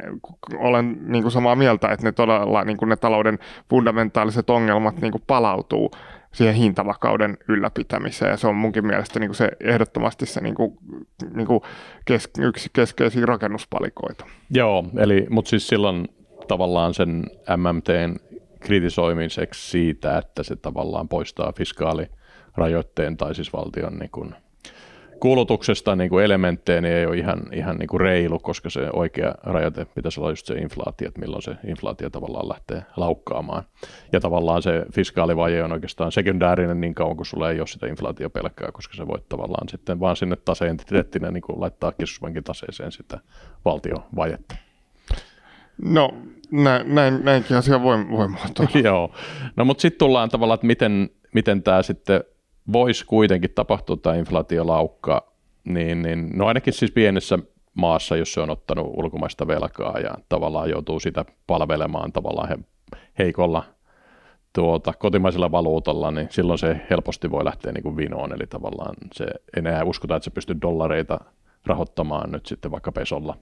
olen niin kuin samaa mieltä, että ne todella niin kuin ne talouden fundamentaaliset ongelmat niin kuin palautuu siihen hintavakauden ylläpitämiseen. Ja se on munkin mielestä niin kuin se, ehdottomasti se niin kuin, niin kuin kes, yksi keskeisiä rakennuspalikoita. Joo, eli, mutta siis silloin tavallaan sen MMTn kritisoimiseksi siitä, että se tavallaan poistaa fiskaalirajoitteen tai siis valtion niin kuin kulutuksesta niin kuin elementtejä niin ei ole ihan, ihan niin kuin reilu, koska se oikea rajoite pitäisi olla just se inflaatio, että milloin se inflaatio tavallaan lähtee laukkaamaan. Ja tavallaan se fiskaalivaje on oikeastaan sekundäärinen niin kauan, kun sulla ei ole sitä inflaatiopelkkää, koska se voit tavallaan sitten vaan sinne taseen niin kuin laittaa keskuspankin taseeseen sitä vajetta. No näin, näin, näinkin asia voi, voi muuttua. Joo. No mutta sitten tullaan tavallaan, että miten, miten tämä sitten voisi kuitenkin tapahtua tämä inflaatiolaukka, niin, niin no ainakin siis pienessä maassa, jos se on ottanut ulkomaista velkaa ja tavallaan joutuu sitä palvelemaan tavallaan he, heikolla tuota, kotimaisella valuutalla, niin silloin se helposti voi lähteä niin kuin vinoon, eli tavallaan se enää uskota, että se pystyy dollareita rahoittamaan nyt sitten vaikka pesolla,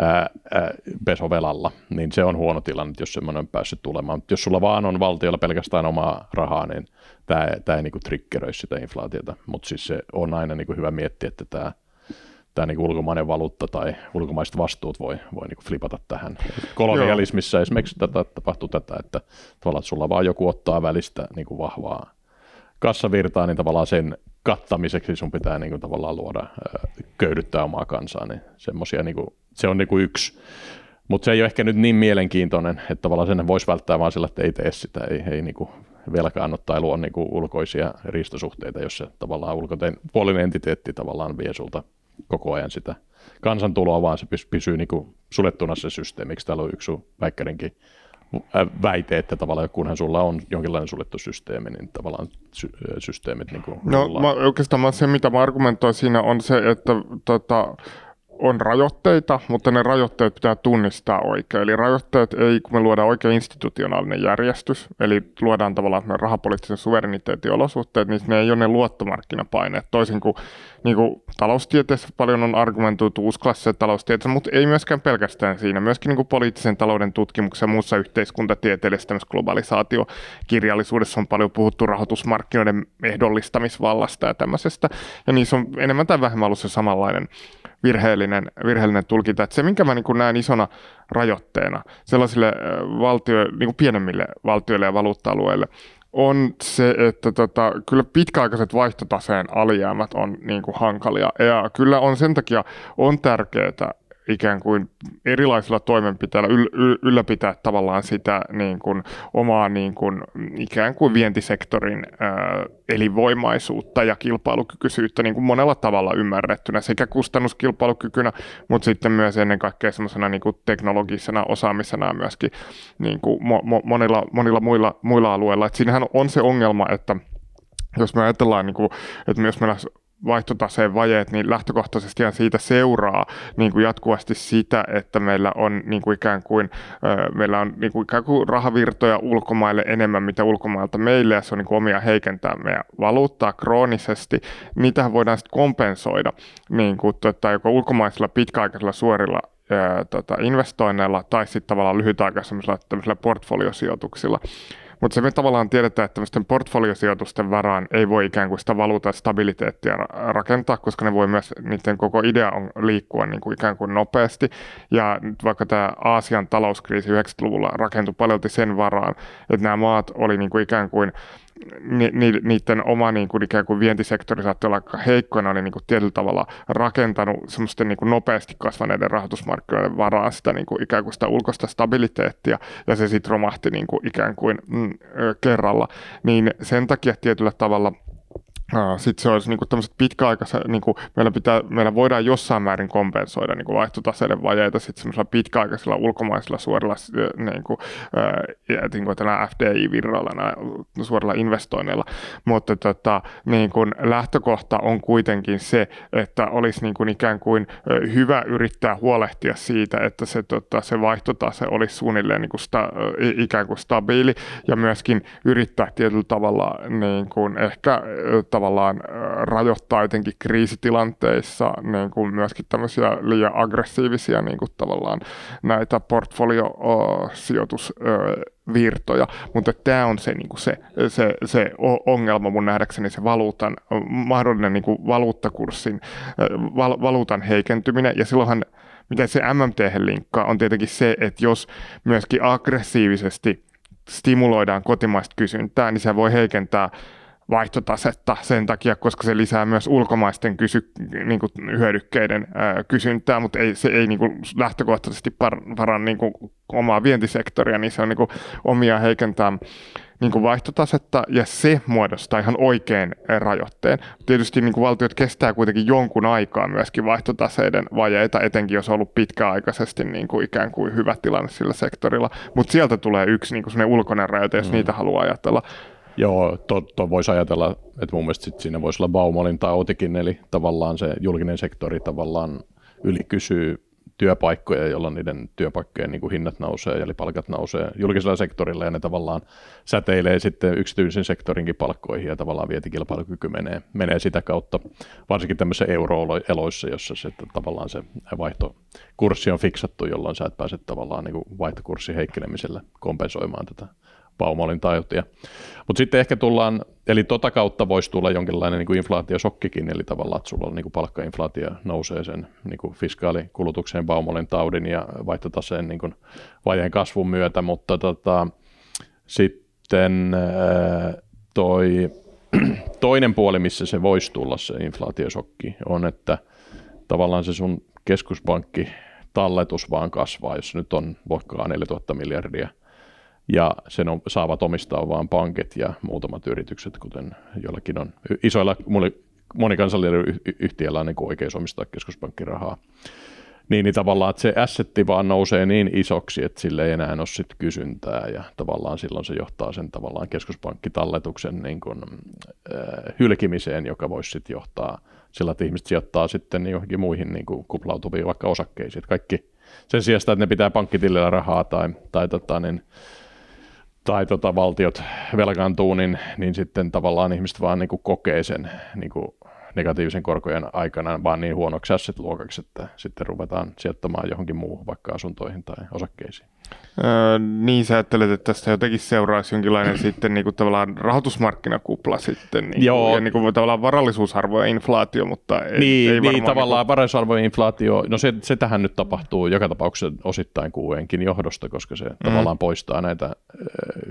ää, ää, pesovelalla, niin se on huono tilanne, jos semmoinen on päässyt tulemaan. Mutta jos sulla vaan on valtiolla pelkästään omaa rahaa, niin tämä, tämä ei niinku triggeröi sitä inflaatiota. Mutta siis se on aina niinku hyvä miettiä, että tämä tämä niin ulkomainen valuutta tai ulkomaiset vastuut voi, voi niin flipata tähän. Kolonialismissa Joo. esimerkiksi tätä, tapahtuu tätä, että tavallaan sulla vaan joku ottaa välistä niin kuin vahvaa kassavirtaa, niin tavallaan sen kattamiseksi sun pitää niin kuin, tavallaan luoda, köydyttää omaa kansaa, niin semmosia, niin kuin, se on niin kuin yksi. Mutta se ei ole ehkä nyt niin mielenkiintoinen, että tavallaan sen voisi välttää vaan sillä, että ei tee sitä, ei, ei niin kuin velkaannu tai luo niin kuin ulkoisia riistosuhteita, jos se tavallaan puolinen entiteetti tavallaan vie sulta koko ajan sitä kansantuloa, vaan se pysyy niin kuin suljettuna se systeemiksi. Täällä on yksi sun väite, että tavallaan kunhan sulla on jonkinlainen suljettu systeemi, niin tavallaan sy- systeemit niin kuin No mä, oikeastaan mä, se, mitä mä argumentoin siinä on se, että tota, on rajoitteita, mutta ne rajoitteet pitää tunnistaa oikein. Eli rajoitteet ei, kun me luodaan oikein institutionaalinen järjestys, eli luodaan tavallaan meidän rahapoliittisen suvereniteetin olosuhteet, niin ne ei ole ne luottomarkkinapaineet. Toisin kuin, niin kuin taloustieteessä paljon on argumentoitu uusklassisessa taloustieteessä, mutta ei myöskään pelkästään siinä. Myöskin niin kuin poliittisen talouden tutkimuksessa ja muussa yhteiskuntatieteellisessä globalisaatiokirjallisuudessa on paljon puhuttu rahoitusmarkkinoiden ehdollistamisvallasta ja tämmöisestä. Ja niissä on enemmän tai vähemmän ollut se samanlainen virheellinen, virheellinen tulkinta. Että se, minkä mä niin kuin näen isona rajoitteena sellaisille valtio, niin kuin pienemmille valtioille ja valuutta-alueille, on se, että tota, kyllä pitkäaikaiset vaihtotaseen alijäämät on niin kuin hankalia. Ja kyllä on sen takia on tärkeää ikään kuin erilaisilla toimenpiteillä yl, yl, ylläpitää tavallaan sitä niin kuin, omaa niin kuin, ikään kuin vientisektorin ö, elinvoimaisuutta ja kilpailukykyisyyttä niin kuin monella tavalla ymmärrettynä sekä kustannuskilpailukykynä, mutta sitten myös ennen kaikkea semmoisena niin kuin teknologisena osaamisena myöskin niin kuin mo, mo, monilla, monilla muilla, muilla alueilla. Et siinähän on se ongelma, että jos me ajatellaan, niin kuin, että jos meillä vaihtotaseen vajeet, niin lähtökohtaisesti siitä seuraa niin kuin jatkuvasti sitä, että meillä on niin kuin ikään kuin, meillä on niin kuin ikään kuin rahavirtoja ulkomaille enemmän, mitä ulkomailta meille, ja se on niin kuin omia heikentää meidän valuuttaa kroonisesti. niitä voidaan sitten kompensoida niin kuin, tuota, joko ulkomaisilla pitkäaikaisilla suorilla ää, tota, investoinneilla tai sitten tavallaan lyhytaikaisemmilla portfoliosijoituksilla. Mutta se me tavallaan tiedetään, että tämmöisten portfoliosijoitusten varaan ei voi ikään kuin sitä valuuta stabiliteettia rakentaa, koska ne voi myös, niiden koko idea on liikkua niin kuin ikään kuin nopeasti. Ja nyt vaikka tämä Aasian talouskriisi 90-luvulla rakentui paljolti sen varaan, että nämä maat oli niin kuin ikään kuin ni, ni, niiden oma niin kuin ikään kuin vientisektori saattoi olla aika heikko, ne oli niin kuin tietyllä tavalla rakentanut semmoisten niin nopeasti kasvaneiden rahoitusmarkkinoiden varaan sitä niin kuin ikään kuin sitä ulkoista stabiliteettia, ja se sitten romahti niin kuin ikään kuin mm, kerralla. Niin sen takia tietyllä tavalla – sitten se olisi niin tämmöiset pitkäaikaiset, niin meillä, pitää, meillä voidaan jossain määrin kompensoida niin vaihtotaseiden vajeita sitten semmoisella pitkäaikaisilla ulkomaisilla suorilla, niin kuin, äh, niin kuin äh, niinku FDI-virralla, suorilla investoinneilla, mutta tota, niin kuin lähtökohta on kuitenkin se, että olisi niin kuin ikään kuin äh, hyvä yrittää huolehtia siitä, että se, tota, se vaihtotase olisi suunnilleen niin kuin sta, äh, ikään kuin stabiili ja myöskin yrittää tietyllä tavalla niin kuin ehkä tavallaan rajoittaa jotenkin kriisitilanteissa niin kuin myöskin tämmöisiä liian aggressiivisia niin kuin tavallaan näitä portfoliosijoitusvirtoja, mutta tämä on se, niin kuin se, se, se ongelma mun nähdäkseni, se valuutan, mahdollinen niin kuin valuuttakurssin, val, valuutan heikentyminen, ja silloinhan mitä se MMT linkkaa on tietenkin se, että jos myöskin aggressiivisesti stimuloidaan kotimaista kysyntää, niin se voi heikentää vaihtotasetta sen takia, koska se lisää myös ulkomaisten kysy, niin kuin hyödykkeiden kysyntää, mutta ei, se ei niin kuin lähtökohtaisesti par, paranna niin kuin omaa vientisektoria, niin se on niin kuin omia heikentää niin kuin vaihtotasetta ja se muodostaa ihan oikein rajoitteen. Tietysti niin kuin valtiot kestää kuitenkin jonkun aikaa myöskin vaihtotaseiden vajeita, etenkin jos on ollut pitkäaikaisesti niin kuin ikään kuin hyvä tilanne sillä sektorilla, mutta sieltä tulee yksi niin kuin ulkoinen rajoite, jos mm. niitä haluaa ajatella. Joo, to, to voisi ajatella, että mun mielestä sit siinä voisi olla Baumolin tai Outikin, eli tavallaan se julkinen sektori tavallaan ylikysyy työpaikkoja, jolla niiden työpaikkojen niin kuin hinnat nousee, eli palkat nousee julkisella sektorilla, ja ne tavallaan säteilee sitten yksityisen sektorinkin palkkoihin, ja tavallaan vietikilpailukyky menee, menee sitä kautta, varsinkin tämmöisissä euroeloissa, jossa se, tavallaan se vaihtokurssi on fiksattu, jolloin sä et pääse tavallaan niin kuin vaihtokurssin heikkenemisellä kompensoimaan tätä Bauma tajutia. Mutta sitten ehkä tullaan, eli tota kautta voisi tulla jonkinlainen niin kuin inflaatiosokkikin, eli tavallaan, että sulla on niin kuin palkkainflaatio nousee sen niin kuin fiskaalikulutukseen Baumolin taudin ja vaihtotaseen niin kuin vajeen kasvun myötä, mutta tota, sitten äh, toi toinen puoli, missä se voisi tulla se inflaatiosokki, on, että tavallaan se sun keskuspankki talletus vaan kasvaa, jos nyt on vaikka 4000 miljardia – ja sen on, saavat omistaa vain pankit ja muutamat yritykset, kuten jollakin on isoilla, monikansallinen yhtiöllä, on niin oikeus omistaa keskuspankkirahaa. Niin, niin tavallaan, että se assetti vaan nousee niin isoksi, että sille ei enää ole sit kysyntää ja tavallaan silloin se johtaa sen tavallaan keskuspankkitalletuksen niin kun, äh, hylkimiseen, joka voisi sitten johtaa sillä, että ihmiset sijoittaa sitten johonkin muihin niin kuin kuplautuviin vaikka osakkeisiin. Kaikki sen sijaan, että ne pitää pankkitilillä rahaa tai, tai tota, niin, tai tota, valtiot velkaantuu, niin, niin sitten tavallaan ihmiset vaan niin kuin kokee sen niin kuin negatiivisen korkojen aikana vaan niin huonoksi asset-luokaksi, että sitten ruvetaan sijoittamaan johonkin muuhun, vaikka asuntoihin tai osakkeisiin. Öö, niin sä ajattelet, että tästä jotenkin seuraisi jonkinlainen sitten niin kuin tavallaan rahoitusmarkkinakupla sitten. Niin Joo. Ja niin kuin, tavallaan varallisuusarvo ja inflaatio, mutta ei, niin, ei niin, tavallaan niin kuin... varallisuusarvo ja inflaatio, no se, se tähän nyt tapahtuu joka tapauksessa osittain kuuenkin johdosta, koska se mm. tavallaan poistaa näitä äh,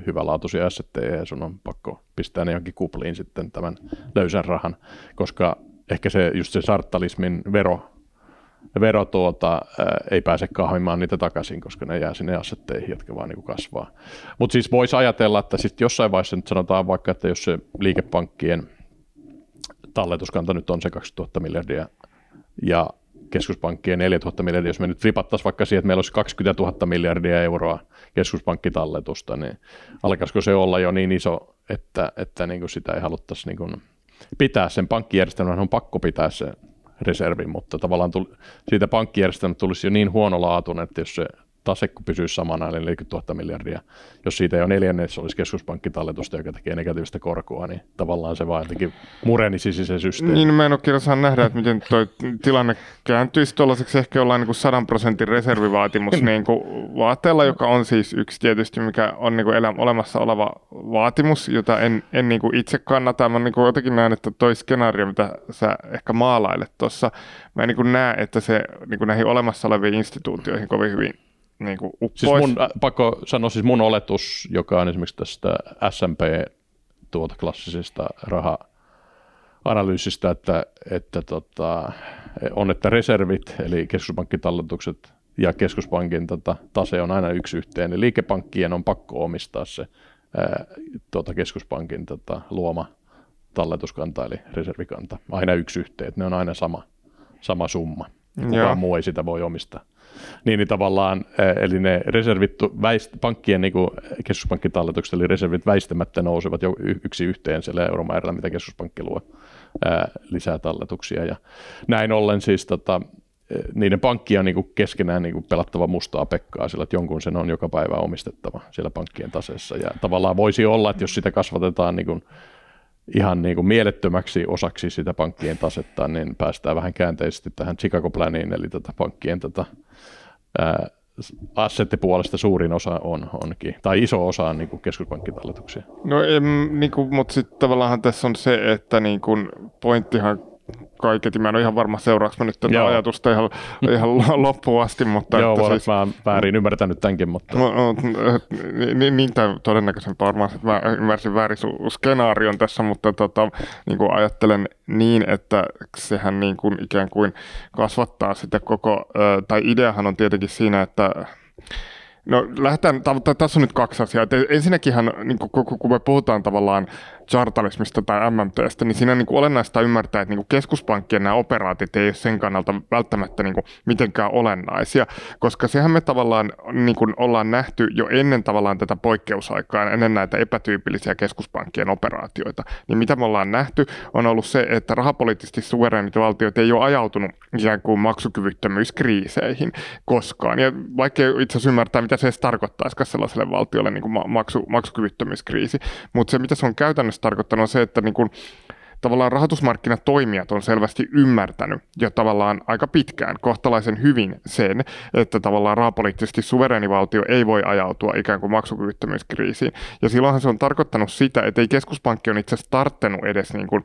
hyvälaatuisia assetteja ja sun on pakko pistää ne jonkin kupliin sitten tämän löysän rahan, koska ehkä se just se sarttalismin vero vero tuota, äh, ei pääse kahvimaan niitä takaisin, koska ne jää sinne assetteihin, jotka vaan niin kasvaa. Mutta siis voisi ajatella, että sit jossain vaiheessa nyt sanotaan vaikka, että jos se liikepankkien talletuskanta nyt on se 2000 miljardia ja keskuspankkien 4000 miljardia, jos me nyt ripattaisiin vaikka siihen, että meillä olisi 20 000 miljardia euroa keskuspankkitalletusta, niin alkaisiko se olla jo niin iso, että, että niin kuin sitä ei haluttaisi niin kuin pitää sen pankkijärjestelmän, on pakko pitää se reservin, mutta tavallaan tuli, siitä pankkijärjestelmä tulisi jo niin huonolaatuinen, että jos se tasekku pysyy samana, eli 40 000 miljardia. Jos siitä jo neljännes olisi keskuspankkitalletusta, joka tekee negatiivista korkoa, niin tavallaan se vaan jotenkin murenisi se systeemi. Niin, mä en ole kirjassaan nähdä, että miten tuo tilanne kääntyisi tuollaiseksi ehkä jollain niin 100 prosentin reservivaatimus niin kuin vaateella, joka on siis yksi tietysti, mikä on niin kuin elä, olemassa oleva vaatimus, jota en, en niin kuin itse kannata. Mä niin kuin jotenkin näen, että toi skenaario, mitä sä ehkä maalailet tuossa, mä en niin kuin näe, että se niin kuin näihin olemassa oleviin instituutioihin kovin hyvin niin kuin siis mun, äh, pakko sanoa, siis mun oletus, joka on esimerkiksi tästä S&P tuota klassisesta raha analyysistä, että, että tota, on, että reservit, eli keskuspankkitalletukset ja keskuspankin tota, tase on aina yksi yhteen. Eli liikepankkien on pakko omistaa se ää, äh, tuota, keskuspankin tota, luoma talletuskanta, eli reservikanta. Aina yksi yhteen, ne on aina sama, sama summa. Kukaan muu ei sitä voi omistaa. Niin, niin tavallaan, eh, eli ne reservit, väist, pankkien niin keskuspankkitalletukset, eli reservit väistämättä nousevat jo yksi yhteen siellä euromäärällä, mitä keskuspankki luo eh, lisää talletuksia. Ja näin ollen siis tota, eh, niiden pankkia on niin keskenään niin pelattava mustaa pekkaa sillä, että jonkun sen on joka päivä omistettava siellä pankkien taseessa. Ja tavallaan voisi olla, että jos sitä kasvatetaan niin ihan niin kuin mielettömäksi osaksi sitä pankkien tasetta, niin päästään vähän käänteisesti tähän Chicago Planiin, eli tätä tota pankkien tätä, tota, ää, assettipuolesta suurin osa on, onkin, tai iso osa on niin kuin keskuspankkitalletuksia. No, en, niin kuin, mutta sitten tavallaan tässä on se, että niin kuin, pointtihan kaiketi. Mä en ole ihan varma, seuraaks mä nyt tätä Joo. ajatusta ihan, ihan loppuun asti. Mutta Joo, että siis, mä väärin ymmärtänyt tämänkin, mutta... No, no, niin, niin tämän todennäköisen varmaan, että mä ymmärsin väärin sun skenaarion tässä, mutta tota, niin kuin ajattelen niin, että sehän niin kuin ikään kuin kasvattaa sitä koko, tai ideahan on tietenkin siinä, että No lähdetään, tässä on nyt kaksi asiaa. Et ensinnäkinhän, niin kun, kun me puhutaan tavallaan chartalismista tai MMTstä, niin siinä on niin olennaista ymmärtää, että niin keskuspankkien nämä operaatit ei ole sen kannalta välttämättä niin mitenkään olennaisia, koska sehän me tavallaan niin ollaan nähty jo ennen tavallaan tätä poikkeusaikaa, ennen näitä epätyypillisiä keskuspankkien operaatioita. Niin mitä me ollaan nähty, on ollut se, että rahapoliittisesti suverenit valtiot ei ole ajautunut ikään kuin maksukyvyttömyyskriiseihin koskaan. Ja vaikka itse asiassa ymmärtää, mitä se edes tarkoittaisikaan sellaiselle valtiolle niin kuin maksu, maksukyvyttömyyskriisi. Mutta se, mitä se on käytännössä tarkoittanut, on se, että niin kuin, tavallaan rahoitusmarkkinatoimijat on selvästi ymmärtänyt jo tavallaan aika pitkään kohtalaisen hyvin sen, että tavallaan rahapoliittisesti suverenivaltio ei voi ajautua ikään kuin maksukyvyttömyyskriisiin. Ja silloinhan se on tarkoittanut sitä, että ei keskuspankki on itse asiassa tarttenut edes niin kuin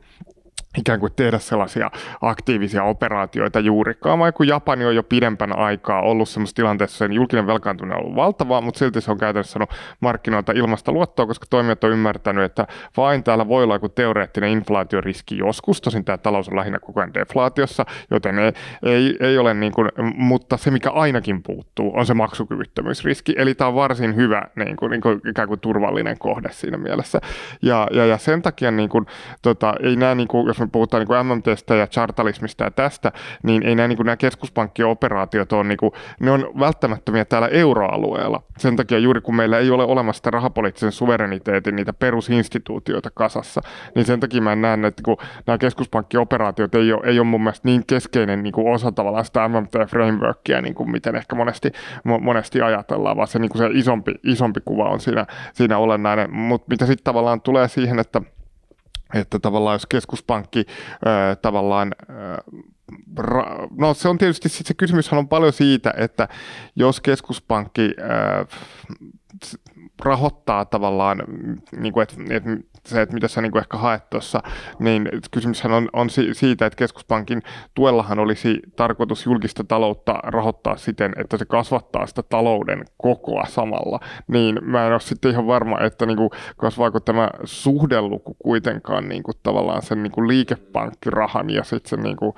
ikään kuin tehdä sellaisia aktiivisia operaatioita juurikaan, vaikka Japani on jo pidempän aikaa ollut sellaisessa tilanteessa, sen julkinen velkaantuminen on ollut valtavaa, mutta silti se on käytännössä saanut markkinoilta ilmasta luottoa, koska toimijat on ymmärtänyt, että vain täällä voi olla joku teoreettinen inflaatioriski joskus, tosin tämä talous on lähinnä koko ajan deflaatiossa, joten ei, ei, ei ole niin kuin, mutta se mikä ainakin puuttuu on se maksukyvyttömyysriski, eli tämä on varsin hyvä niin kuin, niin kuin, ikään kuin turvallinen kohde siinä mielessä, ja, ja, ja sen takia niin kuin, tota, ei nämä, niin kuin, jos jos me puhutaan niin kuin MMTstä ja chartalismista ja tästä, niin ei nämä, niin kuin nämä keskuspankkioperaatiot on, niin kuin, ne on välttämättömiä täällä euroalueella. Sen takia juuri kun meillä ei ole olemassa sitä rahapoliittisen suvereniteetin niitä perusinstituutioita kasassa, niin sen takia mä näen, että kun niinku nämä keskuspankkioperaatiot ei ole, ei ole mun mielestä niin keskeinen niin kuin osa tavallaan sitä MMT-frameworkia, niin kuin miten ehkä monesti, monesti ajatellaan, vaan se, niin kuin se isompi, isompi kuva on siinä, siinä olennainen. Mutta mitä sitten tavallaan tulee siihen, että että tavallaan jos keskuspankki tavallaan No se on tietysti sit se kysymys on paljon siitä, että jos keskuspankki ää, rahoittaa tavallaan, niin kuin, että, että se, että mitä sä niin kuin ehkä haet tuossa, niin kysymyshän on, on siitä, että keskuspankin tuellahan olisi tarkoitus julkista taloutta rahoittaa siten, että se kasvattaa sitä talouden kokoa samalla. Niin mä en ole sitten ihan varma, että niin kuin kasvaako tämä suhdeluku kuitenkaan niin kuin tavallaan sen niin kuin liikepankkirahan ja sitten sen niin kuin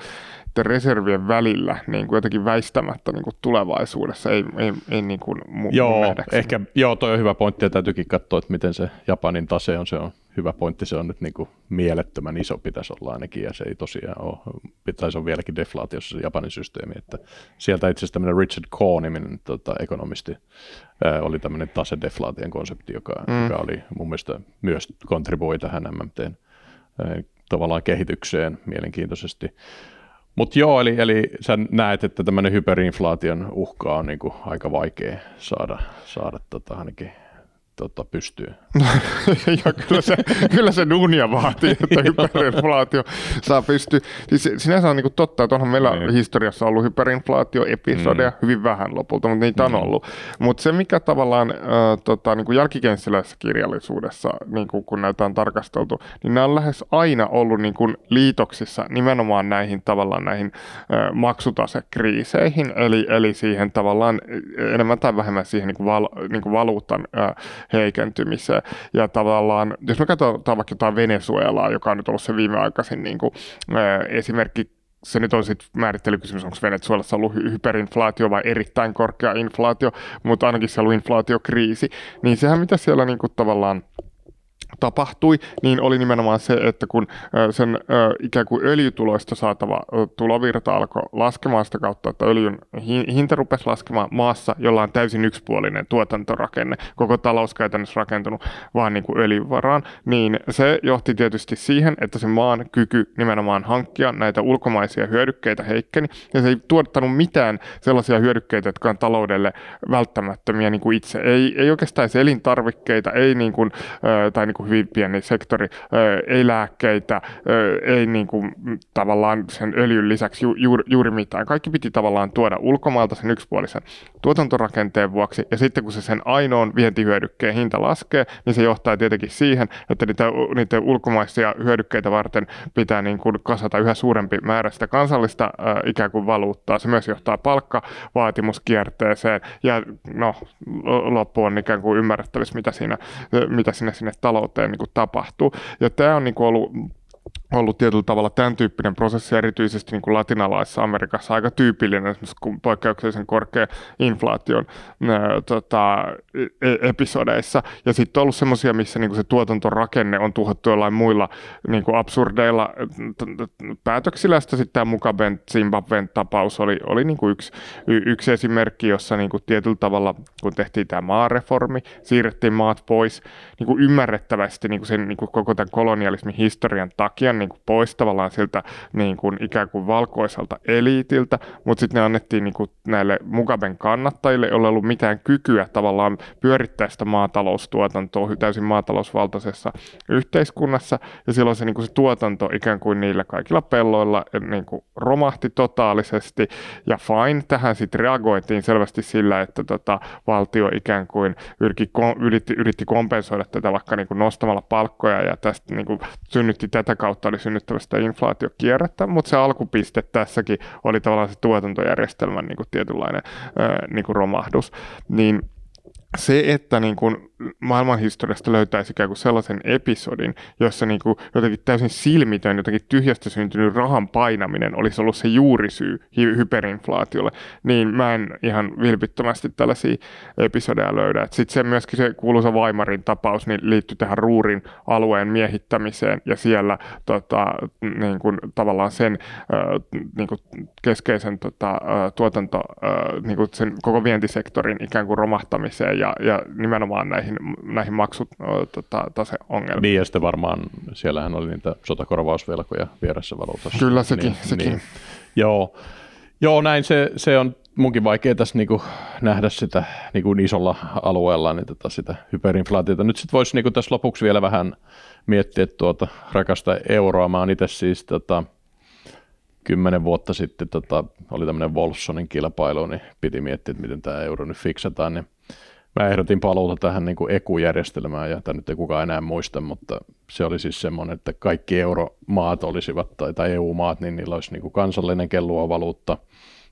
reservien välillä niin kuin jotenkin väistämättä niin kuin tulevaisuudessa, ei, ei, ei niin kuin mun Joo, ehkä, joo, toi on hyvä pointti ja täytyykin katsoa, että miten se Japanin tase on, se on hyvä pointti, se on nyt niin kuin mielettömän iso pitäisi olla ainakin, ja se ei tosiaan ole, pitäisi on vieläkin deflaatiossa se Japanin systeemi, että sieltä itse asiassa tämmöinen Richard kohn niminen tota, ekonomisti ää, oli tämmöinen tasedeflaation konsepti, joka, mm. joka oli mun mielestä myös kontribuoi tähän MMTn ää, tavallaan kehitykseen mielenkiintoisesti. Mutta joo, eli, eli sä näet, että tämmöinen hyperinflaation uhka on niinku aika vaikea saada, saada tota ainakin tota, pystyyn. No, ja kyllä se, kyllä se duunia vaatii, että hyperinflaatio saa pystyä. Siis sinänsä on niin totta, että onhan meillä niin. historiassa ollut hyperinflaatioepisodeja mm. hyvin vähän lopulta, mutta niitä mm. on ollut. Mutta se, mikä tavallaan äh, tota, niin jälkikenssiläisessä kirjallisuudessa, niin kuin, kun näitä on tarkasteltu, niin nämä on lähes aina ollut niin kuin liitoksissa nimenomaan näihin tavallaan näihin äh, maksutasekriiseihin, eli, eli siihen tavallaan enemmän tai vähemmän siihen niin kuin val, niin kuin valuutan äh, heikentymiseen. Ja tavallaan, jos me katsotaan vaikka jotain Venezuelaa, joka on nyt ollut se viimeaikaisin niin kuin, esimerkki se nyt on sitten määrittelykysymys, onko Venezuelassa ollut hyperinflaatio vai erittäin korkea inflaatio, mutta ainakin se on ollut inflaatiokriisi, niin sehän mitä siellä kuin, niinku tavallaan tapahtui, niin oli nimenomaan se, että kun sen ikään kuin öljytuloista saatava tulovirta alkoi laskemaan sitä kautta, että öljyn hinta rupesi laskemaan maassa, jolla on täysin yksipuolinen tuotantorakenne, koko talous käytännössä rakentunut vaan niin kuin öljyvaraan, niin se johti tietysti siihen, että se maan kyky nimenomaan hankkia näitä ulkomaisia hyödykkeitä heikkeni, ja se ei tuottanut mitään sellaisia hyödykkeitä, jotka on taloudelle välttämättömiä niin kuin itse. Ei, ei oikeastaan elintarvikkeita, ei niin kuin, tai niin kuin niinku hyvin pieni sektori, ei lääkkeitä, ei niin kuin tavallaan sen öljyn lisäksi juuri, juuri mitään. Kaikki piti tavallaan tuoda ulkomailta sen yksipuolisen tuotantorakenteen vuoksi, ja sitten kun se sen ainoan vientihyödykkeen hinta laskee, niin se johtaa tietenkin siihen, että niitä, niitä ulkomaisia hyödykkeitä varten pitää niin kuin kasata yhä suurempi määrä sitä kansallista ikään kuin valuuttaa. Se myös johtaa palkkavaatimuskierteeseen, ja no, loppu on ikään kuin ymmärrettävissä, mitä siinä, mitä siinä sinne talou- talouteen niin kuin tapahtuu. Ja tämä on niin kuin ollut ollut tietyllä tavalla tämän tyyppinen prosessi erityisesti niin kuin latinalaisessa Amerikassa aika tyypillinen, esimerkiksi poikkeuksellisen korkean inflaation ää, tota, e, e, episodeissa. Ja sitten on ollut semmoisia, missä niin kuin se tuotantorakenne on tuhottu jollain muilla niin kuin absurdeilla päätöksillä. Sitten tämä Mukaben Zimbabwen tapaus oli, oli niin kuin yksi, y, yksi esimerkki, jossa niin kuin tietyllä tavalla, kun tehtiin tämä maareformi, siirrettiin maat pois niin kuin ymmärrettävästi niin kuin sen niin kuin koko tämän kolonialismin historian takia takia niin kuin pois tavallaan siltä niin kuin ikään kuin valkoiselta eliitiltä, mutta sitten ne annettiin niin kuin näille Mugaben kannattajille, joilla ei ollut mitään kykyä tavallaan pyörittää sitä maataloustuotantoa täysin maatalousvaltaisessa yhteiskunnassa, ja silloin se, niin kuin se tuotanto ikään kuin niillä kaikilla pelloilla eh, niin kuin romahti totaalisesti, ja fine, tähän sitten reagoitiin selvästi sillä, että tota, valtio ikään kuin yritti, yritti kompensoida tätä vaikka niin kuin nostamalla palkkoja, ja tästä niin kuin synnytti tätä kautta oli synnyttävä sitä inflaatiokierrettä, mutta se alkupiste tässäkin oli tavallaan se tuotantojärjestelmän niin kuin tietynlainen niin kuin romahdus. Niin se, että niin kuin maailmanhistoriasta löytäisi ikään kuin sellaisen episodin, jossa niin kuin jotenkin täysin silmitön, jotenkin tyhjästä syntynyt rahan painaminen olisi ollut se juurisyy hyperinflaatiolle, niin mä en ihan vilpittömästi tällaisia episodeja löydä. Sitten se myöskin se kuuluisa Vaimarin tapaus niin liittyy tähän Ruurin alueen miehittämiseen ja siellä tota, niin kuin, tavallaan sen äh, niin kuin keskeisen tota, äh, tuotanto, äh, niin kuin sen koko vientisektorin ikään kuin romahtamiseen ja, ja nimenomaan näihin, näihin maksutaseongelmiin. Tota, niin ja sitten varmaan siellähän oli niitä sotakorvausvelkoja vieressä valuutassa. Kyllä sekin. Niin, sekin. Niin. Joo. Joo, näin se, se on munkin vaikea tässä niinku nähdä sitä niinku isolla alueella niin tätä, tota sitä hyperinflaatiota. Nyt sitten voisi niinku tässä lopuksi vielä vähän miettiä tuota rakasta euroa. Mä oon itse siis tota, kymmenen vuotta sitten tota, oli tämmöinen Wolfsonin kilpailu, niin piti miettiä, että miten tämä euro nyt fiksataan. Niin Mä ehdotin paluuta tähän niin kuin ekujärjestelmään, ja tämä nyt ei kukaan enää muista, mutta se oli siis semmoinen, että kaikki euromaat olisivat, tai, tai EU-maat, niin niillä olisi niin kuin kansallinen kellua valuutta,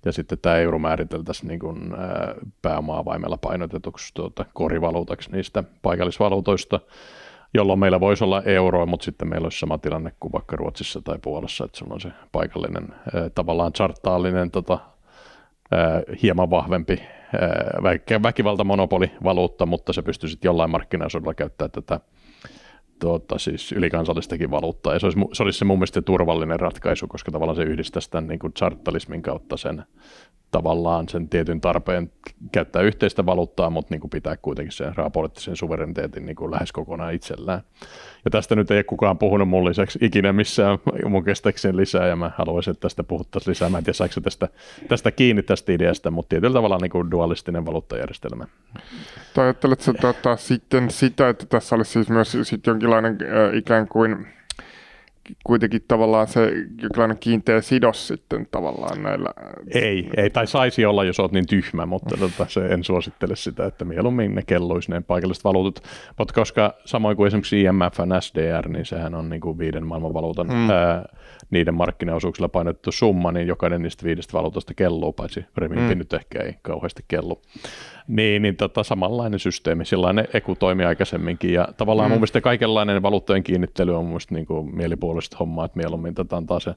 ja sitten tämä euro määriteltäisiin niin kuin, äh, pääomaavaimella painotetuksi tuota, korivaluutaksi niistä paikallisvaluutoista, jolloin meillä voisi olla euroa, mutta sitten meillä olisi sama tilanne kuin vaikka Ruotsissa tai Puolassa, että sulla on se paikallinen, äh, tavallaan charttaallinen, tota, äh, hieman vahvempi Äh, väkivaltamonopoli valuutta, mutta se pystyy sitten jollain markkinaisuudella käyttämään tätä tuota, siis ylikansallistakin valuuttaa. Ja se olisi, se olisi se mun mielestä turvallinen ratkaisu, koska tavallaan se yhdistäisi tämän niin kuin kautta sen tavallaan sen tietyn tarpeen käyttää yhteistä valuuttaa, mutta niin kuin pitää kuitenkin sen rahapoliittisen suvereniteetin niin kuin lähes kokonaan itsellään. Ja tästä nyt ei kukaan puhunut mun lisäksi ikinä missään mun kestäkseen lisää, ja mä haluaisin, että tästä puhuttaisiin lisää. Mä en tiedä, saiko tästä, tästä kiinni tästä ideasta, mutta tietyllä tavalla niin kuin dualistinen valuuttajärjestelmä. Ajatteletko tuota, sitten sitä, että tässä olisi siis myös sit jonkinlainen äh, ikään kuin kuitenkin tavallaan se jonkinlainen kiinteä sidos sitten tavallaan näillä. Ei, ei tai saisi olla, jos olet niin tyhmä, mutta tota, se en suosittele sitä, että mieluummin ne kelloisi ne paikalliset valuutat. Mutta koska samoin kuin esimerkiksi IMF ja SDR, niin sehän on niin kuin viiden valuutan hmm. ää, niiden markkinaosuuksilla painettu summa, niin jokainen niistä viidestä valuutasta kelluu, paitsi Remimpi hmm. nyt ehkä ei kauheasti kellu. Niin, niin tota, samanlainen systeemi, sellainen EKU toimi aikaisemminkin ja tavallaan mm. mun mielestä kaikenlainen valuuttojen kiinnittely on mun niinku niin mielipuolista hommaa, että mieluummin tätä antaa se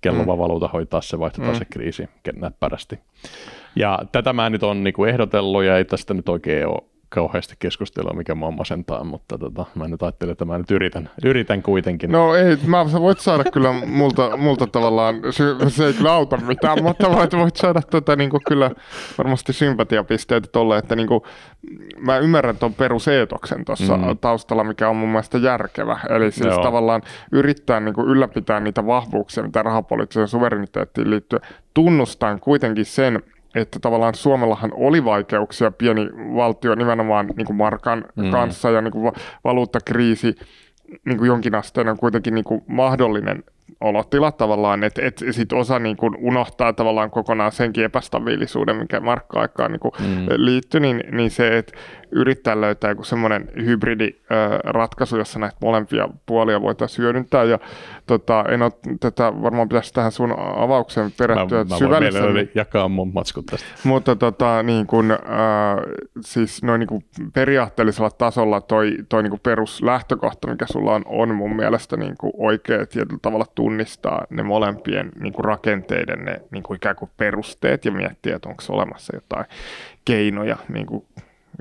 kellova mm. valuuta hoitaa se, vaihtaa mm. se kriisi näppärästi. Ja tätä mä nyt on niin kuin ehdotellut ja ei tästä nyt oikein ole kauheasti keskustelua, mikä mua masentaa, mutta tota, mä nyt ajattelen, että mä nyt yritän, yritän kuitenkin. No ei, mä, sä voit saada kyllä multa, multa tavallaan, se, se ei kyllä auta mitään, mutta voit, voit saada tota, niin kuin kyllä varmasti sympatiapisteitä tolle, että niin kuin, mä ymmärrän tuon peruseetoksen tuossa mm. taustalla, mikä on mun mielestä järkevä. Eli siis Joo. tavallaan yrittää niin kuin ylläpitää niitä vahvuuksia, mitä rahapoliittiseen suvereniteettiin liittyy, tunnustan kuitenkin sen, että tavallaan Suomellahan oli vaikeuksia pieni valtio nimenomaan niin kuin markan mm. kanssa ja niin kuin valuuttakriisi niin kuin asteen on kuitenkin niin kuin mahdollinen olotilat tavallaan, että et, sit osa niin kun unohtaa tavallaan kokonaan senkin epästabiilisuuden, mikä markka-aikaan niin mm. liittyy, niin, niin se, että yrittää löytää joku semmoinen hybridiratkaisu, jossa näitä molempia puolia voitaisiin hyödyntää. Ja tota, en ole, tätä varmaan pitäisi tähän sun avaukseen perehtyä mä, mä syvällisemmin. jakaa mun matskut tästä. Mutta tota, niin kun, äh, siis noin niin kun periaatteellisella tasolla toi, toi niin kun peruslähtökohta, mikä sulla on, on mun mielestä niin oikea tietyllä tavalla tunnistaa ne molempien niin kuin rakenteiden ne niin kuin ikään kuin perusteet ja miettiä, että onko olemassa jotain keinoja niin kuin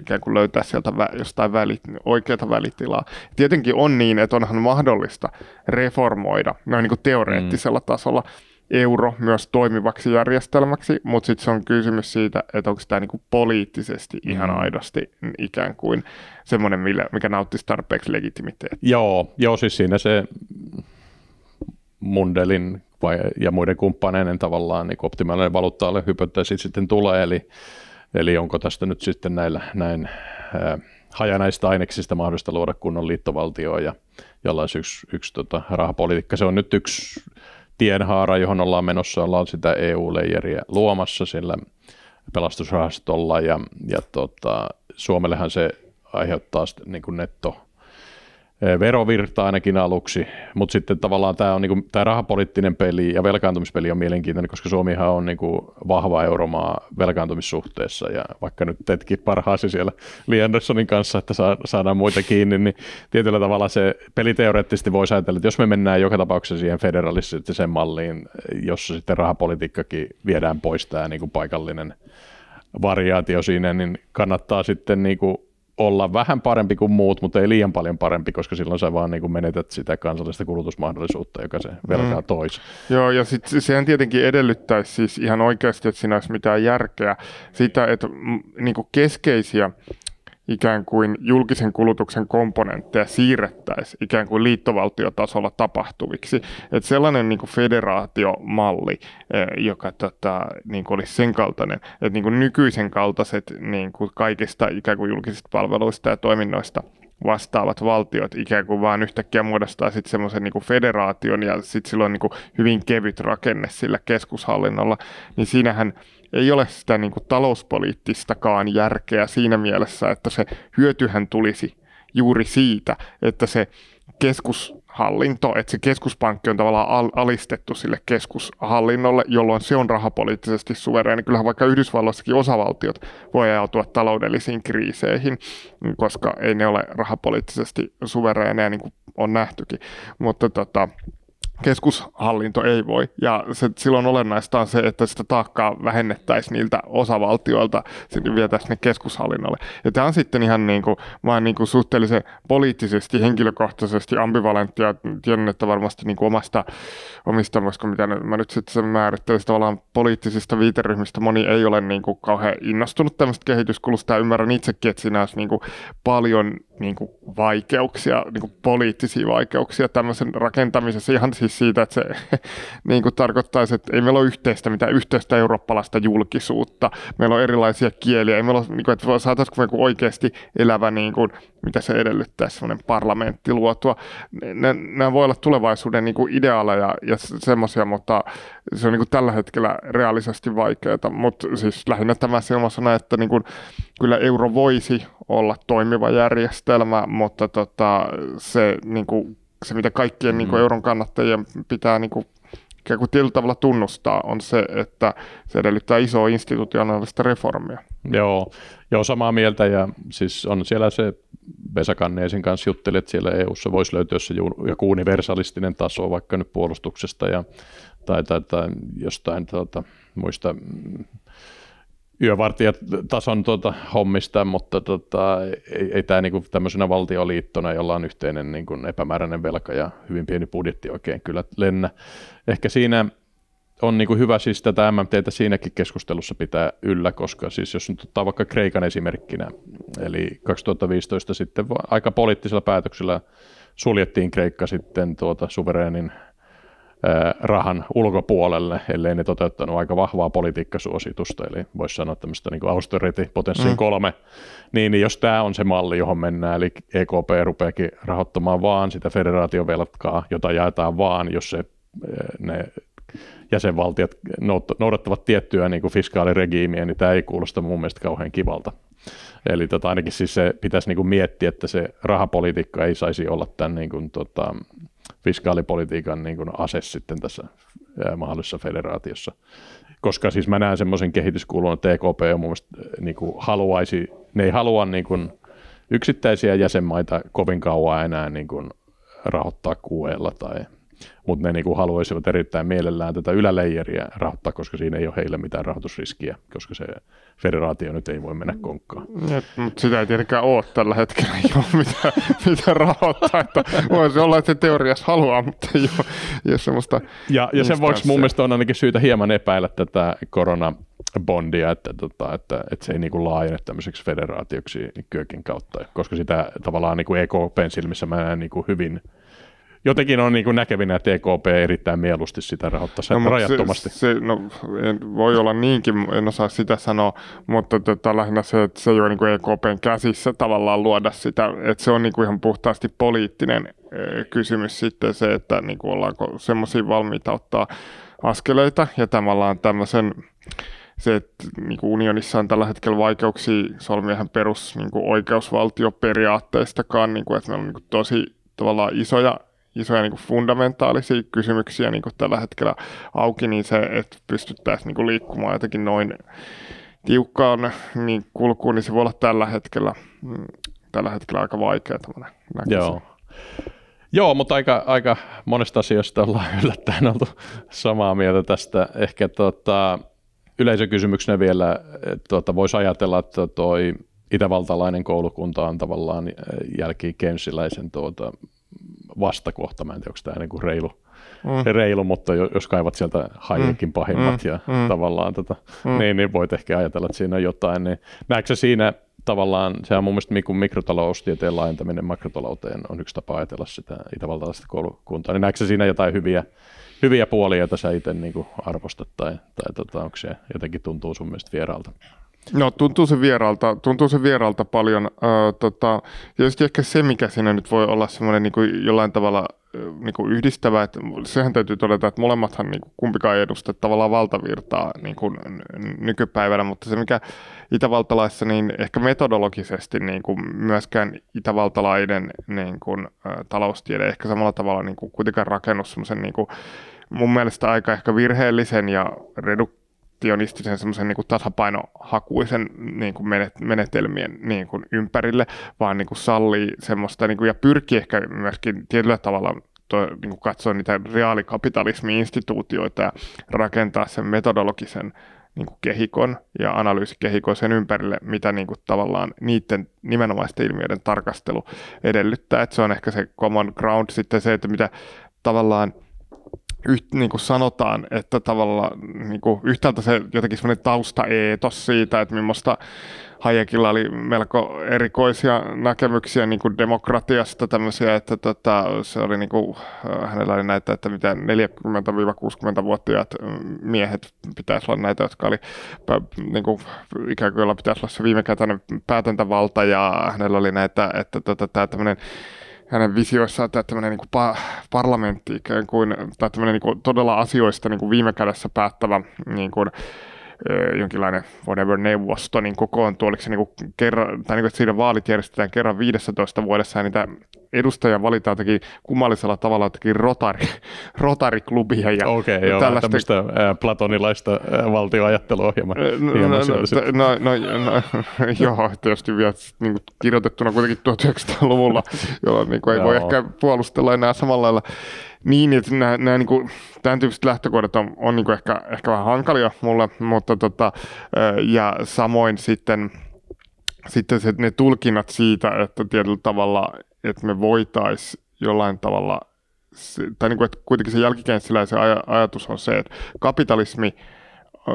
ikään kuin löytää sieltä vä- jostain välit, oikeata välitilaa. Tietenkin on niin, että onhan mahdollista reformoida noin niin kuin teoreettisella mm. tasolla euro myös toimivaksi järjestelmäksi, mutta sitten se on kysymys siitä, että onko tämä niinku poliittisesti ihan mm. aidosti ikään kuin semmoinen, mikä nauttisi tarpeeksi legitimiteettiä. Joo, joo, siis siinä se Mundelin vai, ja muiden kumppaneiden tavallaan niin optimaalinen valuuttaalle hypoteesi sitten tulee, eli, eli onko tästä nyt sitten näillä näin ää, hajanaista aineksista mahdollista luoda kunnon liittovaltioon ja jollain yksi, yksi tota, rahapolitiikka. Se on nyt yksi tienhaara, johon ollaan menossa, ollaan sitä EU-leijeriä luomassa sillä pelastusrahastolla ja, ja tota, Suomellehan se aiheuttaa sitten, niin kuin netto verovirta ainakin aluksi, mutta sitten tavallaan tämä on niin kuin tämä rahapoliittinen peli ja velkaantumispeli on mielenkiintoinen, koska Suomihan on niin kuin vahva euromaa velkaantumissuhteessa ja vaikka nyt teetkin parhaasi siellä Lee Andersonin kanssa, että saa, saadaan muita kiinni, niin tietyllä tavalla se peli teoreettisesti voi ajatella, että jos me mennään joka tapauksessa siihen federalistiseen malliin, jossa sitten rahapolitiikkakin viedään pois tämä kuin niinku paikallinen variaatio siinä, niin kannattaa sitten niin kuin olla vähän parempi kuin muut, mutta ei liian paljon parempi, koska silloin sä vaan niin menetät sitä kansallista kulutusmahdollisuutta, joka se velkaa mm. toisi. Joo, ja sitten sehän tietenkin edellyttäisi siis ihan oikeasti, että siinä olisi mitään järkeä sitä, että niin keskeisiä ikään kuin julkisen kulutuksen komponentteja siirrettäisiin ikään kuin liittovaltiotasolla tapahtuviksi. että sellainen niin kuin federaatiomalli, e, joka tota, niin kuin olisi sen kaltainen, että niin kuin nykyisen kaltaiset niin kuin kaikista ikään kuin julkisista palveluista ja toiminnoista – vastaavat valtiot ikään kuin vaan yhtäkkiä muodostaa sitten semmoisen niin federaation ja sitten sillä on niin kuin hyvin kevyt rakenne sillä keskushallinnolla, niin siinähän ei ole sitä niin kuin talouspoliittistakaan järkeä siinä mielessä, että se hyötyhän tulisi juuri siitä, että se keskus hallinto, että se keskuspankki on tavallaan alistettu sille keskushallinnolle, jolloin se on rahapoliittisesti suvereeni. Kyllähän vaikka Yhdysvalloissakin osavaltiot voi ajautua taloudellisiin kriiseihin, koska ei ne ole rahapoliittisesti suvereeneja, niin kuin on nähtykin. Mutta tota, keskushallinto ei voi. Ja se, silloin olennaista on se, että sitä taakkaa vähennettäisiin niiltä osavaltioilta, sitten vietäisiin ne keskushallinnolle. Ja tämä on sitten ihan niin kuin, vaan niin kuin suhteellisen poliittisesti, henkilökohtaisesti ambivalenttia tiedän, että varmasti niin kuin omasta, omista, koska mitä mä nyt sitten sen määrittelen, tavallaan poliittisista viiteryhmistä, moni ei ole niin kuin kauhean innostunut tämmöistä kehityskulusta ja ymmärrän itsekin, että siinä olisi niin kuin paljon niin kuin vaikeuksia, niin kuin poliittisia vaikeuksia tämmöisen rakentamisessa ihan siis siitä, että se niin kuin tarkoittaisi, että ei meillä ole yhteistä mitään yhteistä eurooppalaista julkisuutta, meillä on erilaisia kieliä, ei meillä ole, niin kuin, että saataisiinko me oikeasti elävä, niin kuin, mitä se edellyttää, semmoinen parlamentti luotua. Nämä voi olla tulevaisuuden niin kuin ideaaleja ja semmoisia, mutta se on niin kuin tällä hetkellä reaalisesti vaikeaa, mutta siis lähinnä tämä silmasana, että niin kuin, kyllä euro voisi olla toimiva järjestelmä, mutta tota, se niin kuin, se mitä kaikkien niinku, mm. niin kuin euron kannattajien pitää niin kuin, ikään kuin tietyllä tavalla tunnustaa, on se, että se edellyttää isoa institutionaalista reformia. Joo, joo samaa mieltä ja siis on siellä se Vesa Kanneisin kanssa jutteli, että siellä EU-ssa voisi löytyä se joku universalistinen taso vaikka nyt puolustuksesta ja, tai, tai, tai jostain tuota, muista yövartijatason tuota, hommista, mutta tota, ei, ei tämä niinku tämmöisenä valtioliittona, jolla on yhteinen niinku epämääräinen velka ja hyvin pieni budjetti oikein kyllä lennä. Ehkä siinä on niinku, hyvä siis tätä MMTtä siinäkin keskustelussa pitää yllä, koska siis jos nyt ottaa vaikka Kreikan esimerkkinä, eli 2015 sitten aika poliittisella päätöksellä suljettiin Kreikka sitten tuota suvereenin rahan ulkopuolelle, ellei ne toteuttanut aika vahvaa politiikkasuositusta, eli voisi sanoa tämmöistä niin austerity-potenssiin mm. kolme, niin, niin jos tämä on se malli, johon mennään, eli EKP rupeakin rahoittamaan vaan sitä federaatiovelkaa, jota jaetaan vaan, jos se, ne jäsenvaltiot noudattavat tiettyä niin kuin fiskaaliregiimiä, niin tämä ei kuulosta mun mielestä kauhean kivalta. Eli tota, ainakin siis se pitäisi niin kuin miettiä, että se rahapolitiikka ei saisi olla tämän niin kuin, tota, fiskaalipolitiikan niin kuin ase sitten tässä mahdollisessa federaatiossa. Koska siis mä näen semmoisen kehityskulun, että EKP on mun mielestä, niin kuin haluaisi, ne ei halua niin kuin yksittäisiä jäsenmaita kovin kauan enää niin kuin rahoittaa QElla tai mutta ne niinku haluaisivat erittäin mielellään tätä yläleijeriä rahoittaa, koska siinä ei ole heille mitään rahoitusriskiä, koska se federaatio nyt ei voi mennä konkkaan. Et, mutta sitä ei tietenkään ole tällä hetkellä, ei ole mitään, mitään rahoittaa, että voisi olla, että se teoriassa haluaa, mutta ei ole, ei ole semmoista Ja, ja sen vuoksi mun mielestä on ainakin syytä hieman epäillä tätä korona bondia, että, tota, että, että se ei niin laajene tämmöiseksi federaatioksi kyökin kautta, koska sitä tavallaan niin EKPn silmissä mä näen niin hyvin – jotenkin on niin näkevinä EKP e erittäin mieluusti sitä rahoittaisi no, rajattomasti. Se, se, no, en, voi olla niinkin, en osaa sitä sanoa, mutta tota, lähinnä se, että se ei ole niin e kuin EKPn käsissä tavallaan luoda sitä, että se on niin kuin ihan puhtaasti poliittinen eh, kysymys sitten se, että niin kuin ollaanko semmoisia valmiita ottaa askeleita ja tavallaan tämmöisen se, että niin kuin unionissa on tällä hetkellä vaikeuksia solmia perus niin kuin oikeusvaltioperiaatteistakaan, niin kuin, että meillä on niin kuin tosi tavallaan isoja isoja niin kuin fundamentaalisia kysymyksiä niin kuin tällä hetkellä auki, niin se, että pystyttäisiin niin kuin liikkumaan jotenkin noin tiukkaan niin kulkuun, niin se voi olla tällä hetkellä, mm, tällä hetkellä aika vaikeaa. Joo. Joo, mutta aika, aika monesta asioista ollaan yllättäen oltu samaa mieltä tästä. Ehkä tota, yleisökysymyksenä vielä tota, voisi ajatella, että toi itävaltalainen koulukunta on tavallaan jälki Keynesiläisen tuota, vastakohta. Mä en tiedä, onko tämä niinku reilu, mm. reilu, mutta jos kaivat sieltä Hayekin mm. pahimmat mm. ja mm. tavallaan tätä, tota, mm. niin, niin voit ehkä ajatella, että siinä on jotain. Niin, näetkö siinä tavallaan, sehän on mun mielestä niin mikrotaloustieteen laajentaminen makrotalouteen on yksi tapa ajatella sitä itävaltalaista koulukuntaa, niin näetkö siinä jotain hyviä, hyviä puolia, joita sä itse niin arvostat tai, tai tota, onko se jotenkin tuntuu sun mielestä vieraalta? No tuntuu se vieralta, tuntuu se vieralta paljon. Öö, tota, ja ehkä se, mikä siinä nyt voi olla semmoinen niin kuin jollain tavalla niin kuin yhdistävä, että sehän täytyy todeta, että molemmathan niin kuin, kumpikaan ei edusta tavallaan valtavirtaa niin kuin nykypäivänä, mutta se mikä itävaltalaissa, niin ehkä metodologisesti niin kuin myöskään itävaltalainen niin kuin, taloustiede ehkä samalla tavalla niin kuin, kuitenkaan rakennus semmoisen niin kuin, mun mielestä aika ehkä virheellisen ja redu, perfektionistisen semmoisen niin tasapainohakuisen niin kuin menetelmien niin kuin ympärille, vaan niin kuin sallii semmoista niin kuin, ja pyrkii ehkä myöskin tietyllä tavalla to, niin kuin katsoa niitä reaalikapitalismi-instituutioita ja rakentaa sen metodologisen niin kuin kehikon ja analyysikehikon sen ympärille, mitä niin kuin tavallaan niiden nimenomaisten ilmiöiden tarkastelu edellyttää. että se on ehkä se common ground sitten se, että mitä tavallaan – yht, niin kuin sanotaan, että tavallaan niin kuin yhtäältä se jotenkin semmoinen taustaeetos siitä, että millaista Hayekilla oli melko erikoisia näkemyksiä niin kuin demokratiasta tämmöisiä, että tota, se oli niin kuin, äh, hänellä oli näitä, että mitä 40-60-vuotiaat äh, miehet pitäisi olla näitä, jotka oli niin kuin, ikään kuin jolla pitäisi olla se viimekätinen päätäntävalta ja hänellä oli näitä, että tota, tämä tämmöinen hänen visioissaan tämä tämmöinen niin pa- parlamentti ikään kuin, tai tämmöinen niin kuin, todella asioista niin kuin viime kädessä päättävä niin kuin, jonkinlainen whatever neuvosto niin kokoontuu, oliko se niin kuin kerran, tai niin kuin, että siinä vaalit järjestetään kerran 15 vuodessa ja niitä edustajia valitaan jotenkin kummallisella tavalla jotenkin rotari, rotariklubia ja Okei, okay, joo, tällaista... tämmöistä platonilaista valtioajattelua no, hieman. No, no, no, no, no, no joo, tietysti vielä niin kuin, kirjoitettuna kuitenkin 1900-luvulla, jolloin niin kuin, ei voi ehkä puolustella enää samalla lailla. Niin, että nämä, nämä niin kuin, tämän tyyppiset lähtökohdat on, on niin kuin ehkä, ehkä vähän hankalia mulle, mutta tota, ja samoin sitten, sitten se, ne tulkinnat siitä, että tietyllä tavalla, että me voitaisiin jollain tavalla, tai niin kuin, että kuitenkin se jälkikäänsiläisen se ajatus on se, että kapitalismi,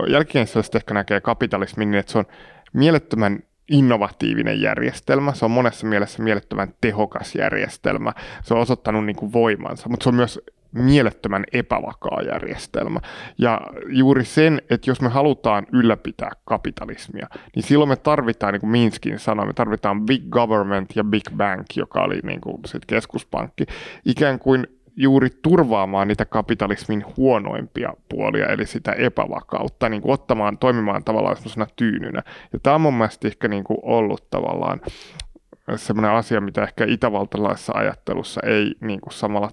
jälkikäänsiläiset ehkä näkee kapitalismin niin, että se on mielettömän innovatiivinen järjestelmä, se on monessa mielessä mielettömän tehokas järjestelmä, se on osoittanut niin kuin voimansa, mutta se on myös mielettömän epävakaa järjestelmä. Ja juuri sen, että jos me halutaan ylläpitää kapitalismia, niin silloin me tarvitaan, niin kuin Minskin sanoi, me tarvitaan big government ja big bank, joka oli niin kuin sit keskuspankki, ikään kuin juuri turvaamaan niitä kapitalismin huonoimpia puolia, eli sitä epävakautta, niin kuin ottamaan, toimimaan tavallaan semmoisena tyynynä. Ja tämä on mun mielestä ehkä niin kuin ollut tavallaan semmoinen asia, mitä ehkä itävaltalaisessa ajattelussa ei niin kuin samalla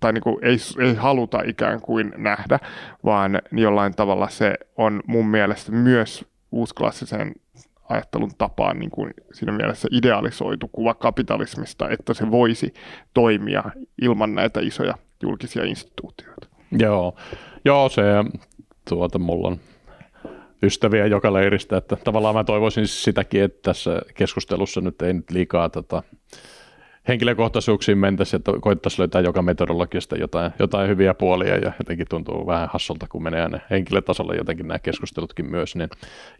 tai niin kuin ei, ei haluta ikään kuin nähdä, vaan jollain tavalla se on mun mielestä myös uusklassisen ajattelun tapaan niin kuin siinä mielessä idealisoitu kuva kapitalismista, että se voisi toimia ilman näitä isoja julkisia instituutioita. Joo, Joo se tuota, mulla on ystäviä joka leiristä, että tavallaan mä toivoisin sitäkin, että tässä keskustelussa nyt ei nyt liikaa tota, henkilökohtaisuuksiin mentäisiin, että koittaisiin löytää joka metodologiasta jotain, jotain hyviä puolia ja jotenkin tuntuu vähän hassulta, kun menee aina henkilötasolle jotenkin nämä keskustelutkin myös. Niin.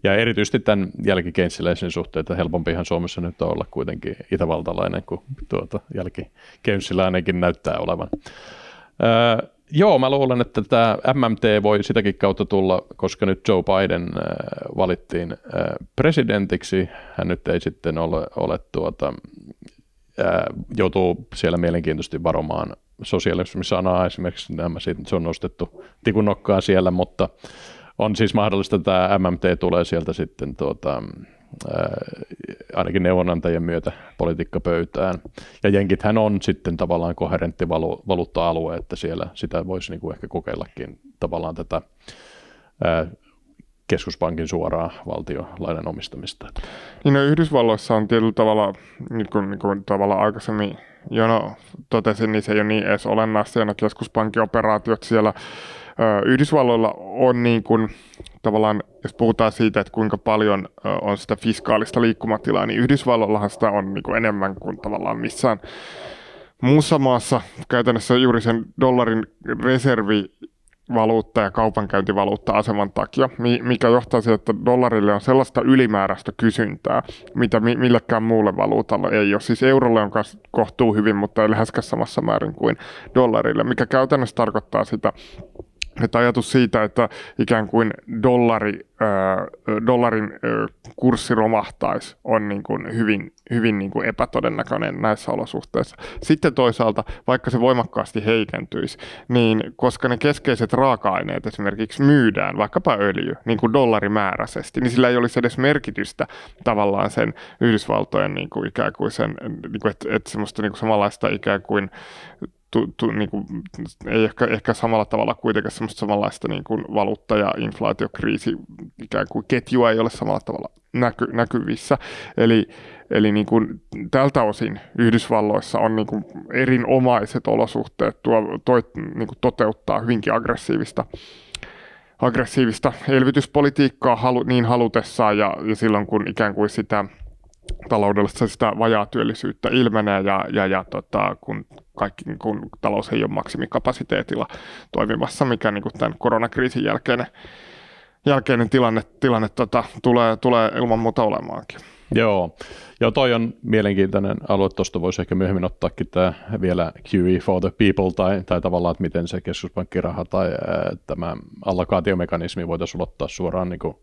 Ja erityisesti tämän jälkikeynsiläisen suhteen, että helpompihan Suomessa nyt on olla kuitenkin itävaltalainen kuin tuota, jälkikeinsiläinenkin näyttää olevan. Öö, Joo, mä luulen, että tämä MMT voi sitäkin kautta tulla, koska nyt Joe Biden öö, valittiin öö, presidentiksi. Hän nyt ei sitten ole, ole tuota, Äh, joutuu siellä mielenkiintoisesti varomaan sosiaalismi-sanaa esimerkiksi, nämä se on nostettu tikun nokkaa siellä, mutta on siis mahdollista, että tämä MMT tulee sieltä sitten tuota, äh, ainakin neuvonantajien myötä politiikkapöytään. Ja jenkithän on sitten tavallaan koherentti valu- valuutta-alue, että siellä sitä voisi niin kuin ehkä kokeillakin tavallaan tätä äh, keskuspankin suoraa valtiolainan omistamista. Niin no, Yhdysvalloissa on tietyllä tavalla, niin kuin, niin kuin tavalla aikaisemmin no, totesin, niin se ei ole niin edes olennaista, ja ne no, keskuspankkioperaatiot siellä Yhdysvalloilla on niin kuin, tavallaan, jos puhutaan siitä, että kuinka paljon on sitä fiskaalista liikkumatilaa, niin Yhdysvalloillahan sitä on niin kuin enemmän kuin tavallaan missään muussa maassa. Käytännössä juuri sen dollarin reservi valuutta- ja kaupankäyntivaluutta-aseman takia, mikä johtaa siihen, että dollarille on sellaista ylimääräistä kysyntää, mitä millekään muulle valuutalle ei ole. Siis eurolle on kohtuu hyvin, mutta ei läheskään samassa määrin kuin dollarille, mikä käytännössä tarkoittaa sitä, että ajatus siitä, että ikään kuin dollari, dollarin kurssi romahtaisi, on niin kuin hyvin, hyvin niin kuin epätodennäköinen näissä olosuhteissa. Sitten toisaalta, vaikka se voimakkaasti heikentyisi, niin koska ne keskeiset raaka-aineet esimerkiksi myydään, vaikkapa öljy, niin kuin dollarimääräisesti, niin sillä ei olisi edes merkitystä tavallaan sen Yhdysvaltojen niin kuin ikään kuin sen, niin kuin, että, että semmoista niin kuin samanlaista ikään kuin tu, tu, niin kuin, ei ehkä, ehkä samalla tavalla kuitenkaan semmoista samanlaista niin kuin valuutta- ja inflaatiokriisi ikään kuin ketjua ei ole samalla tavalla näky, näkyvissä. Eli, eli niin kuin, tältä osin Yhdysvalloissa on niin kuin erinomaiset olosuhteet tuo, toi, niin kuin toteuttaa hyvinkin aggressiivista aggressiivista elvytyspolitiikkaa halu, niin halutessaan ja, ja silloin kun ikään kuin sitä – taloudellista sitä vajaa työllisyyttä ilmenee ja, ja, ja tota, kun, kaikki, kun talous ei ole maksimikapasiteetilla toimimassa, mikä niin kuin tämän koronakriisin jälkeinen, jälkeinen tilanne, tilanne tota, tulee, tulee ilman muuta olemaankin. Joo, ja toi on mielenkiintoinen alue, tuosta voisi ehkä myöhemmin ottaakin tämä vielä QE for the people, tai, tai tavallaan, että miten se keskuspankkiraha tai ää, tämä allokaatiomekanismi voitaisiin ulottaa suoraan niin kuin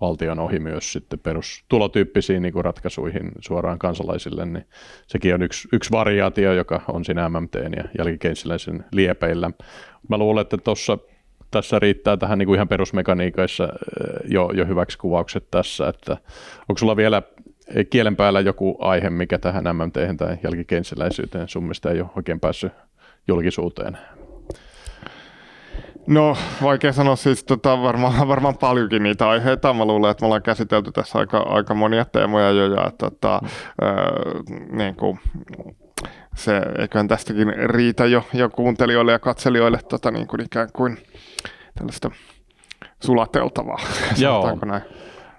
valtion ohi myös sitten perustulotyyppisiin niin kuin ratkaisuihin suoraan kansalaisille, niin sekin on yksi, yksi variaatio, joka on siinä MMT ja jälkikeinsiläisen liepeillä. Mä luulen, että tuossa tässä riittää tähän niin kuin ihan perusmekaniikoissa jo, jo hyväksi kuvaukset tässä, että onko sulla vielä kielen päällä joku aihe, mikä tähän MMT tai jälkikeinsiläisyyteen summista ei ole oikein päässyt julkisuuteen? No, vaikea sanoa siis tota, varmaan, varmaan paljonkin niitä aiheita. Mä luulen, että me ollaan käsitelty tässä aika, aika monia teemoja jo ja tota, öö, niin kuin, se, eiköhän tästäkin riitä jo, jo kuuntelijoille ja katselijoille tota, niin kuin ikään kuin tällaista sulateltavaa, Joo. näin.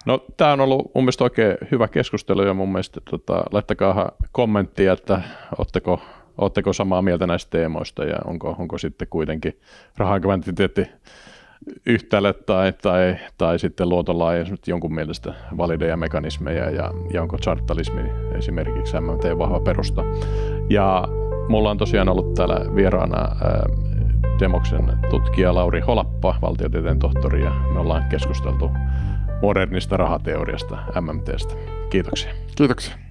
No, tämä on ollut mun mielestä oikein hyvä keskustelu ja mun mielestä tota, laittakaa kommenttia, että otteko Oletteko samaa mieltä näistä teemoista ja onko, onko sitten kuitenkin rahakvantiteetti yhtälö tai, tai, tai sitten luotonlaajennus jonkun mielestä valideja mekanismeja ja, ja onko chartalismi esimerkiksi MMT vahva perusta. Ja mulla on tosiaan ollut täällä vieraana ää, Demoksen tutkija Lauri Holappa, valtiotieteen tohtori, ja me ollaan keskusteltu modernista rahateoriasta, MMTstä. Kiitoksia. Kiitoksia.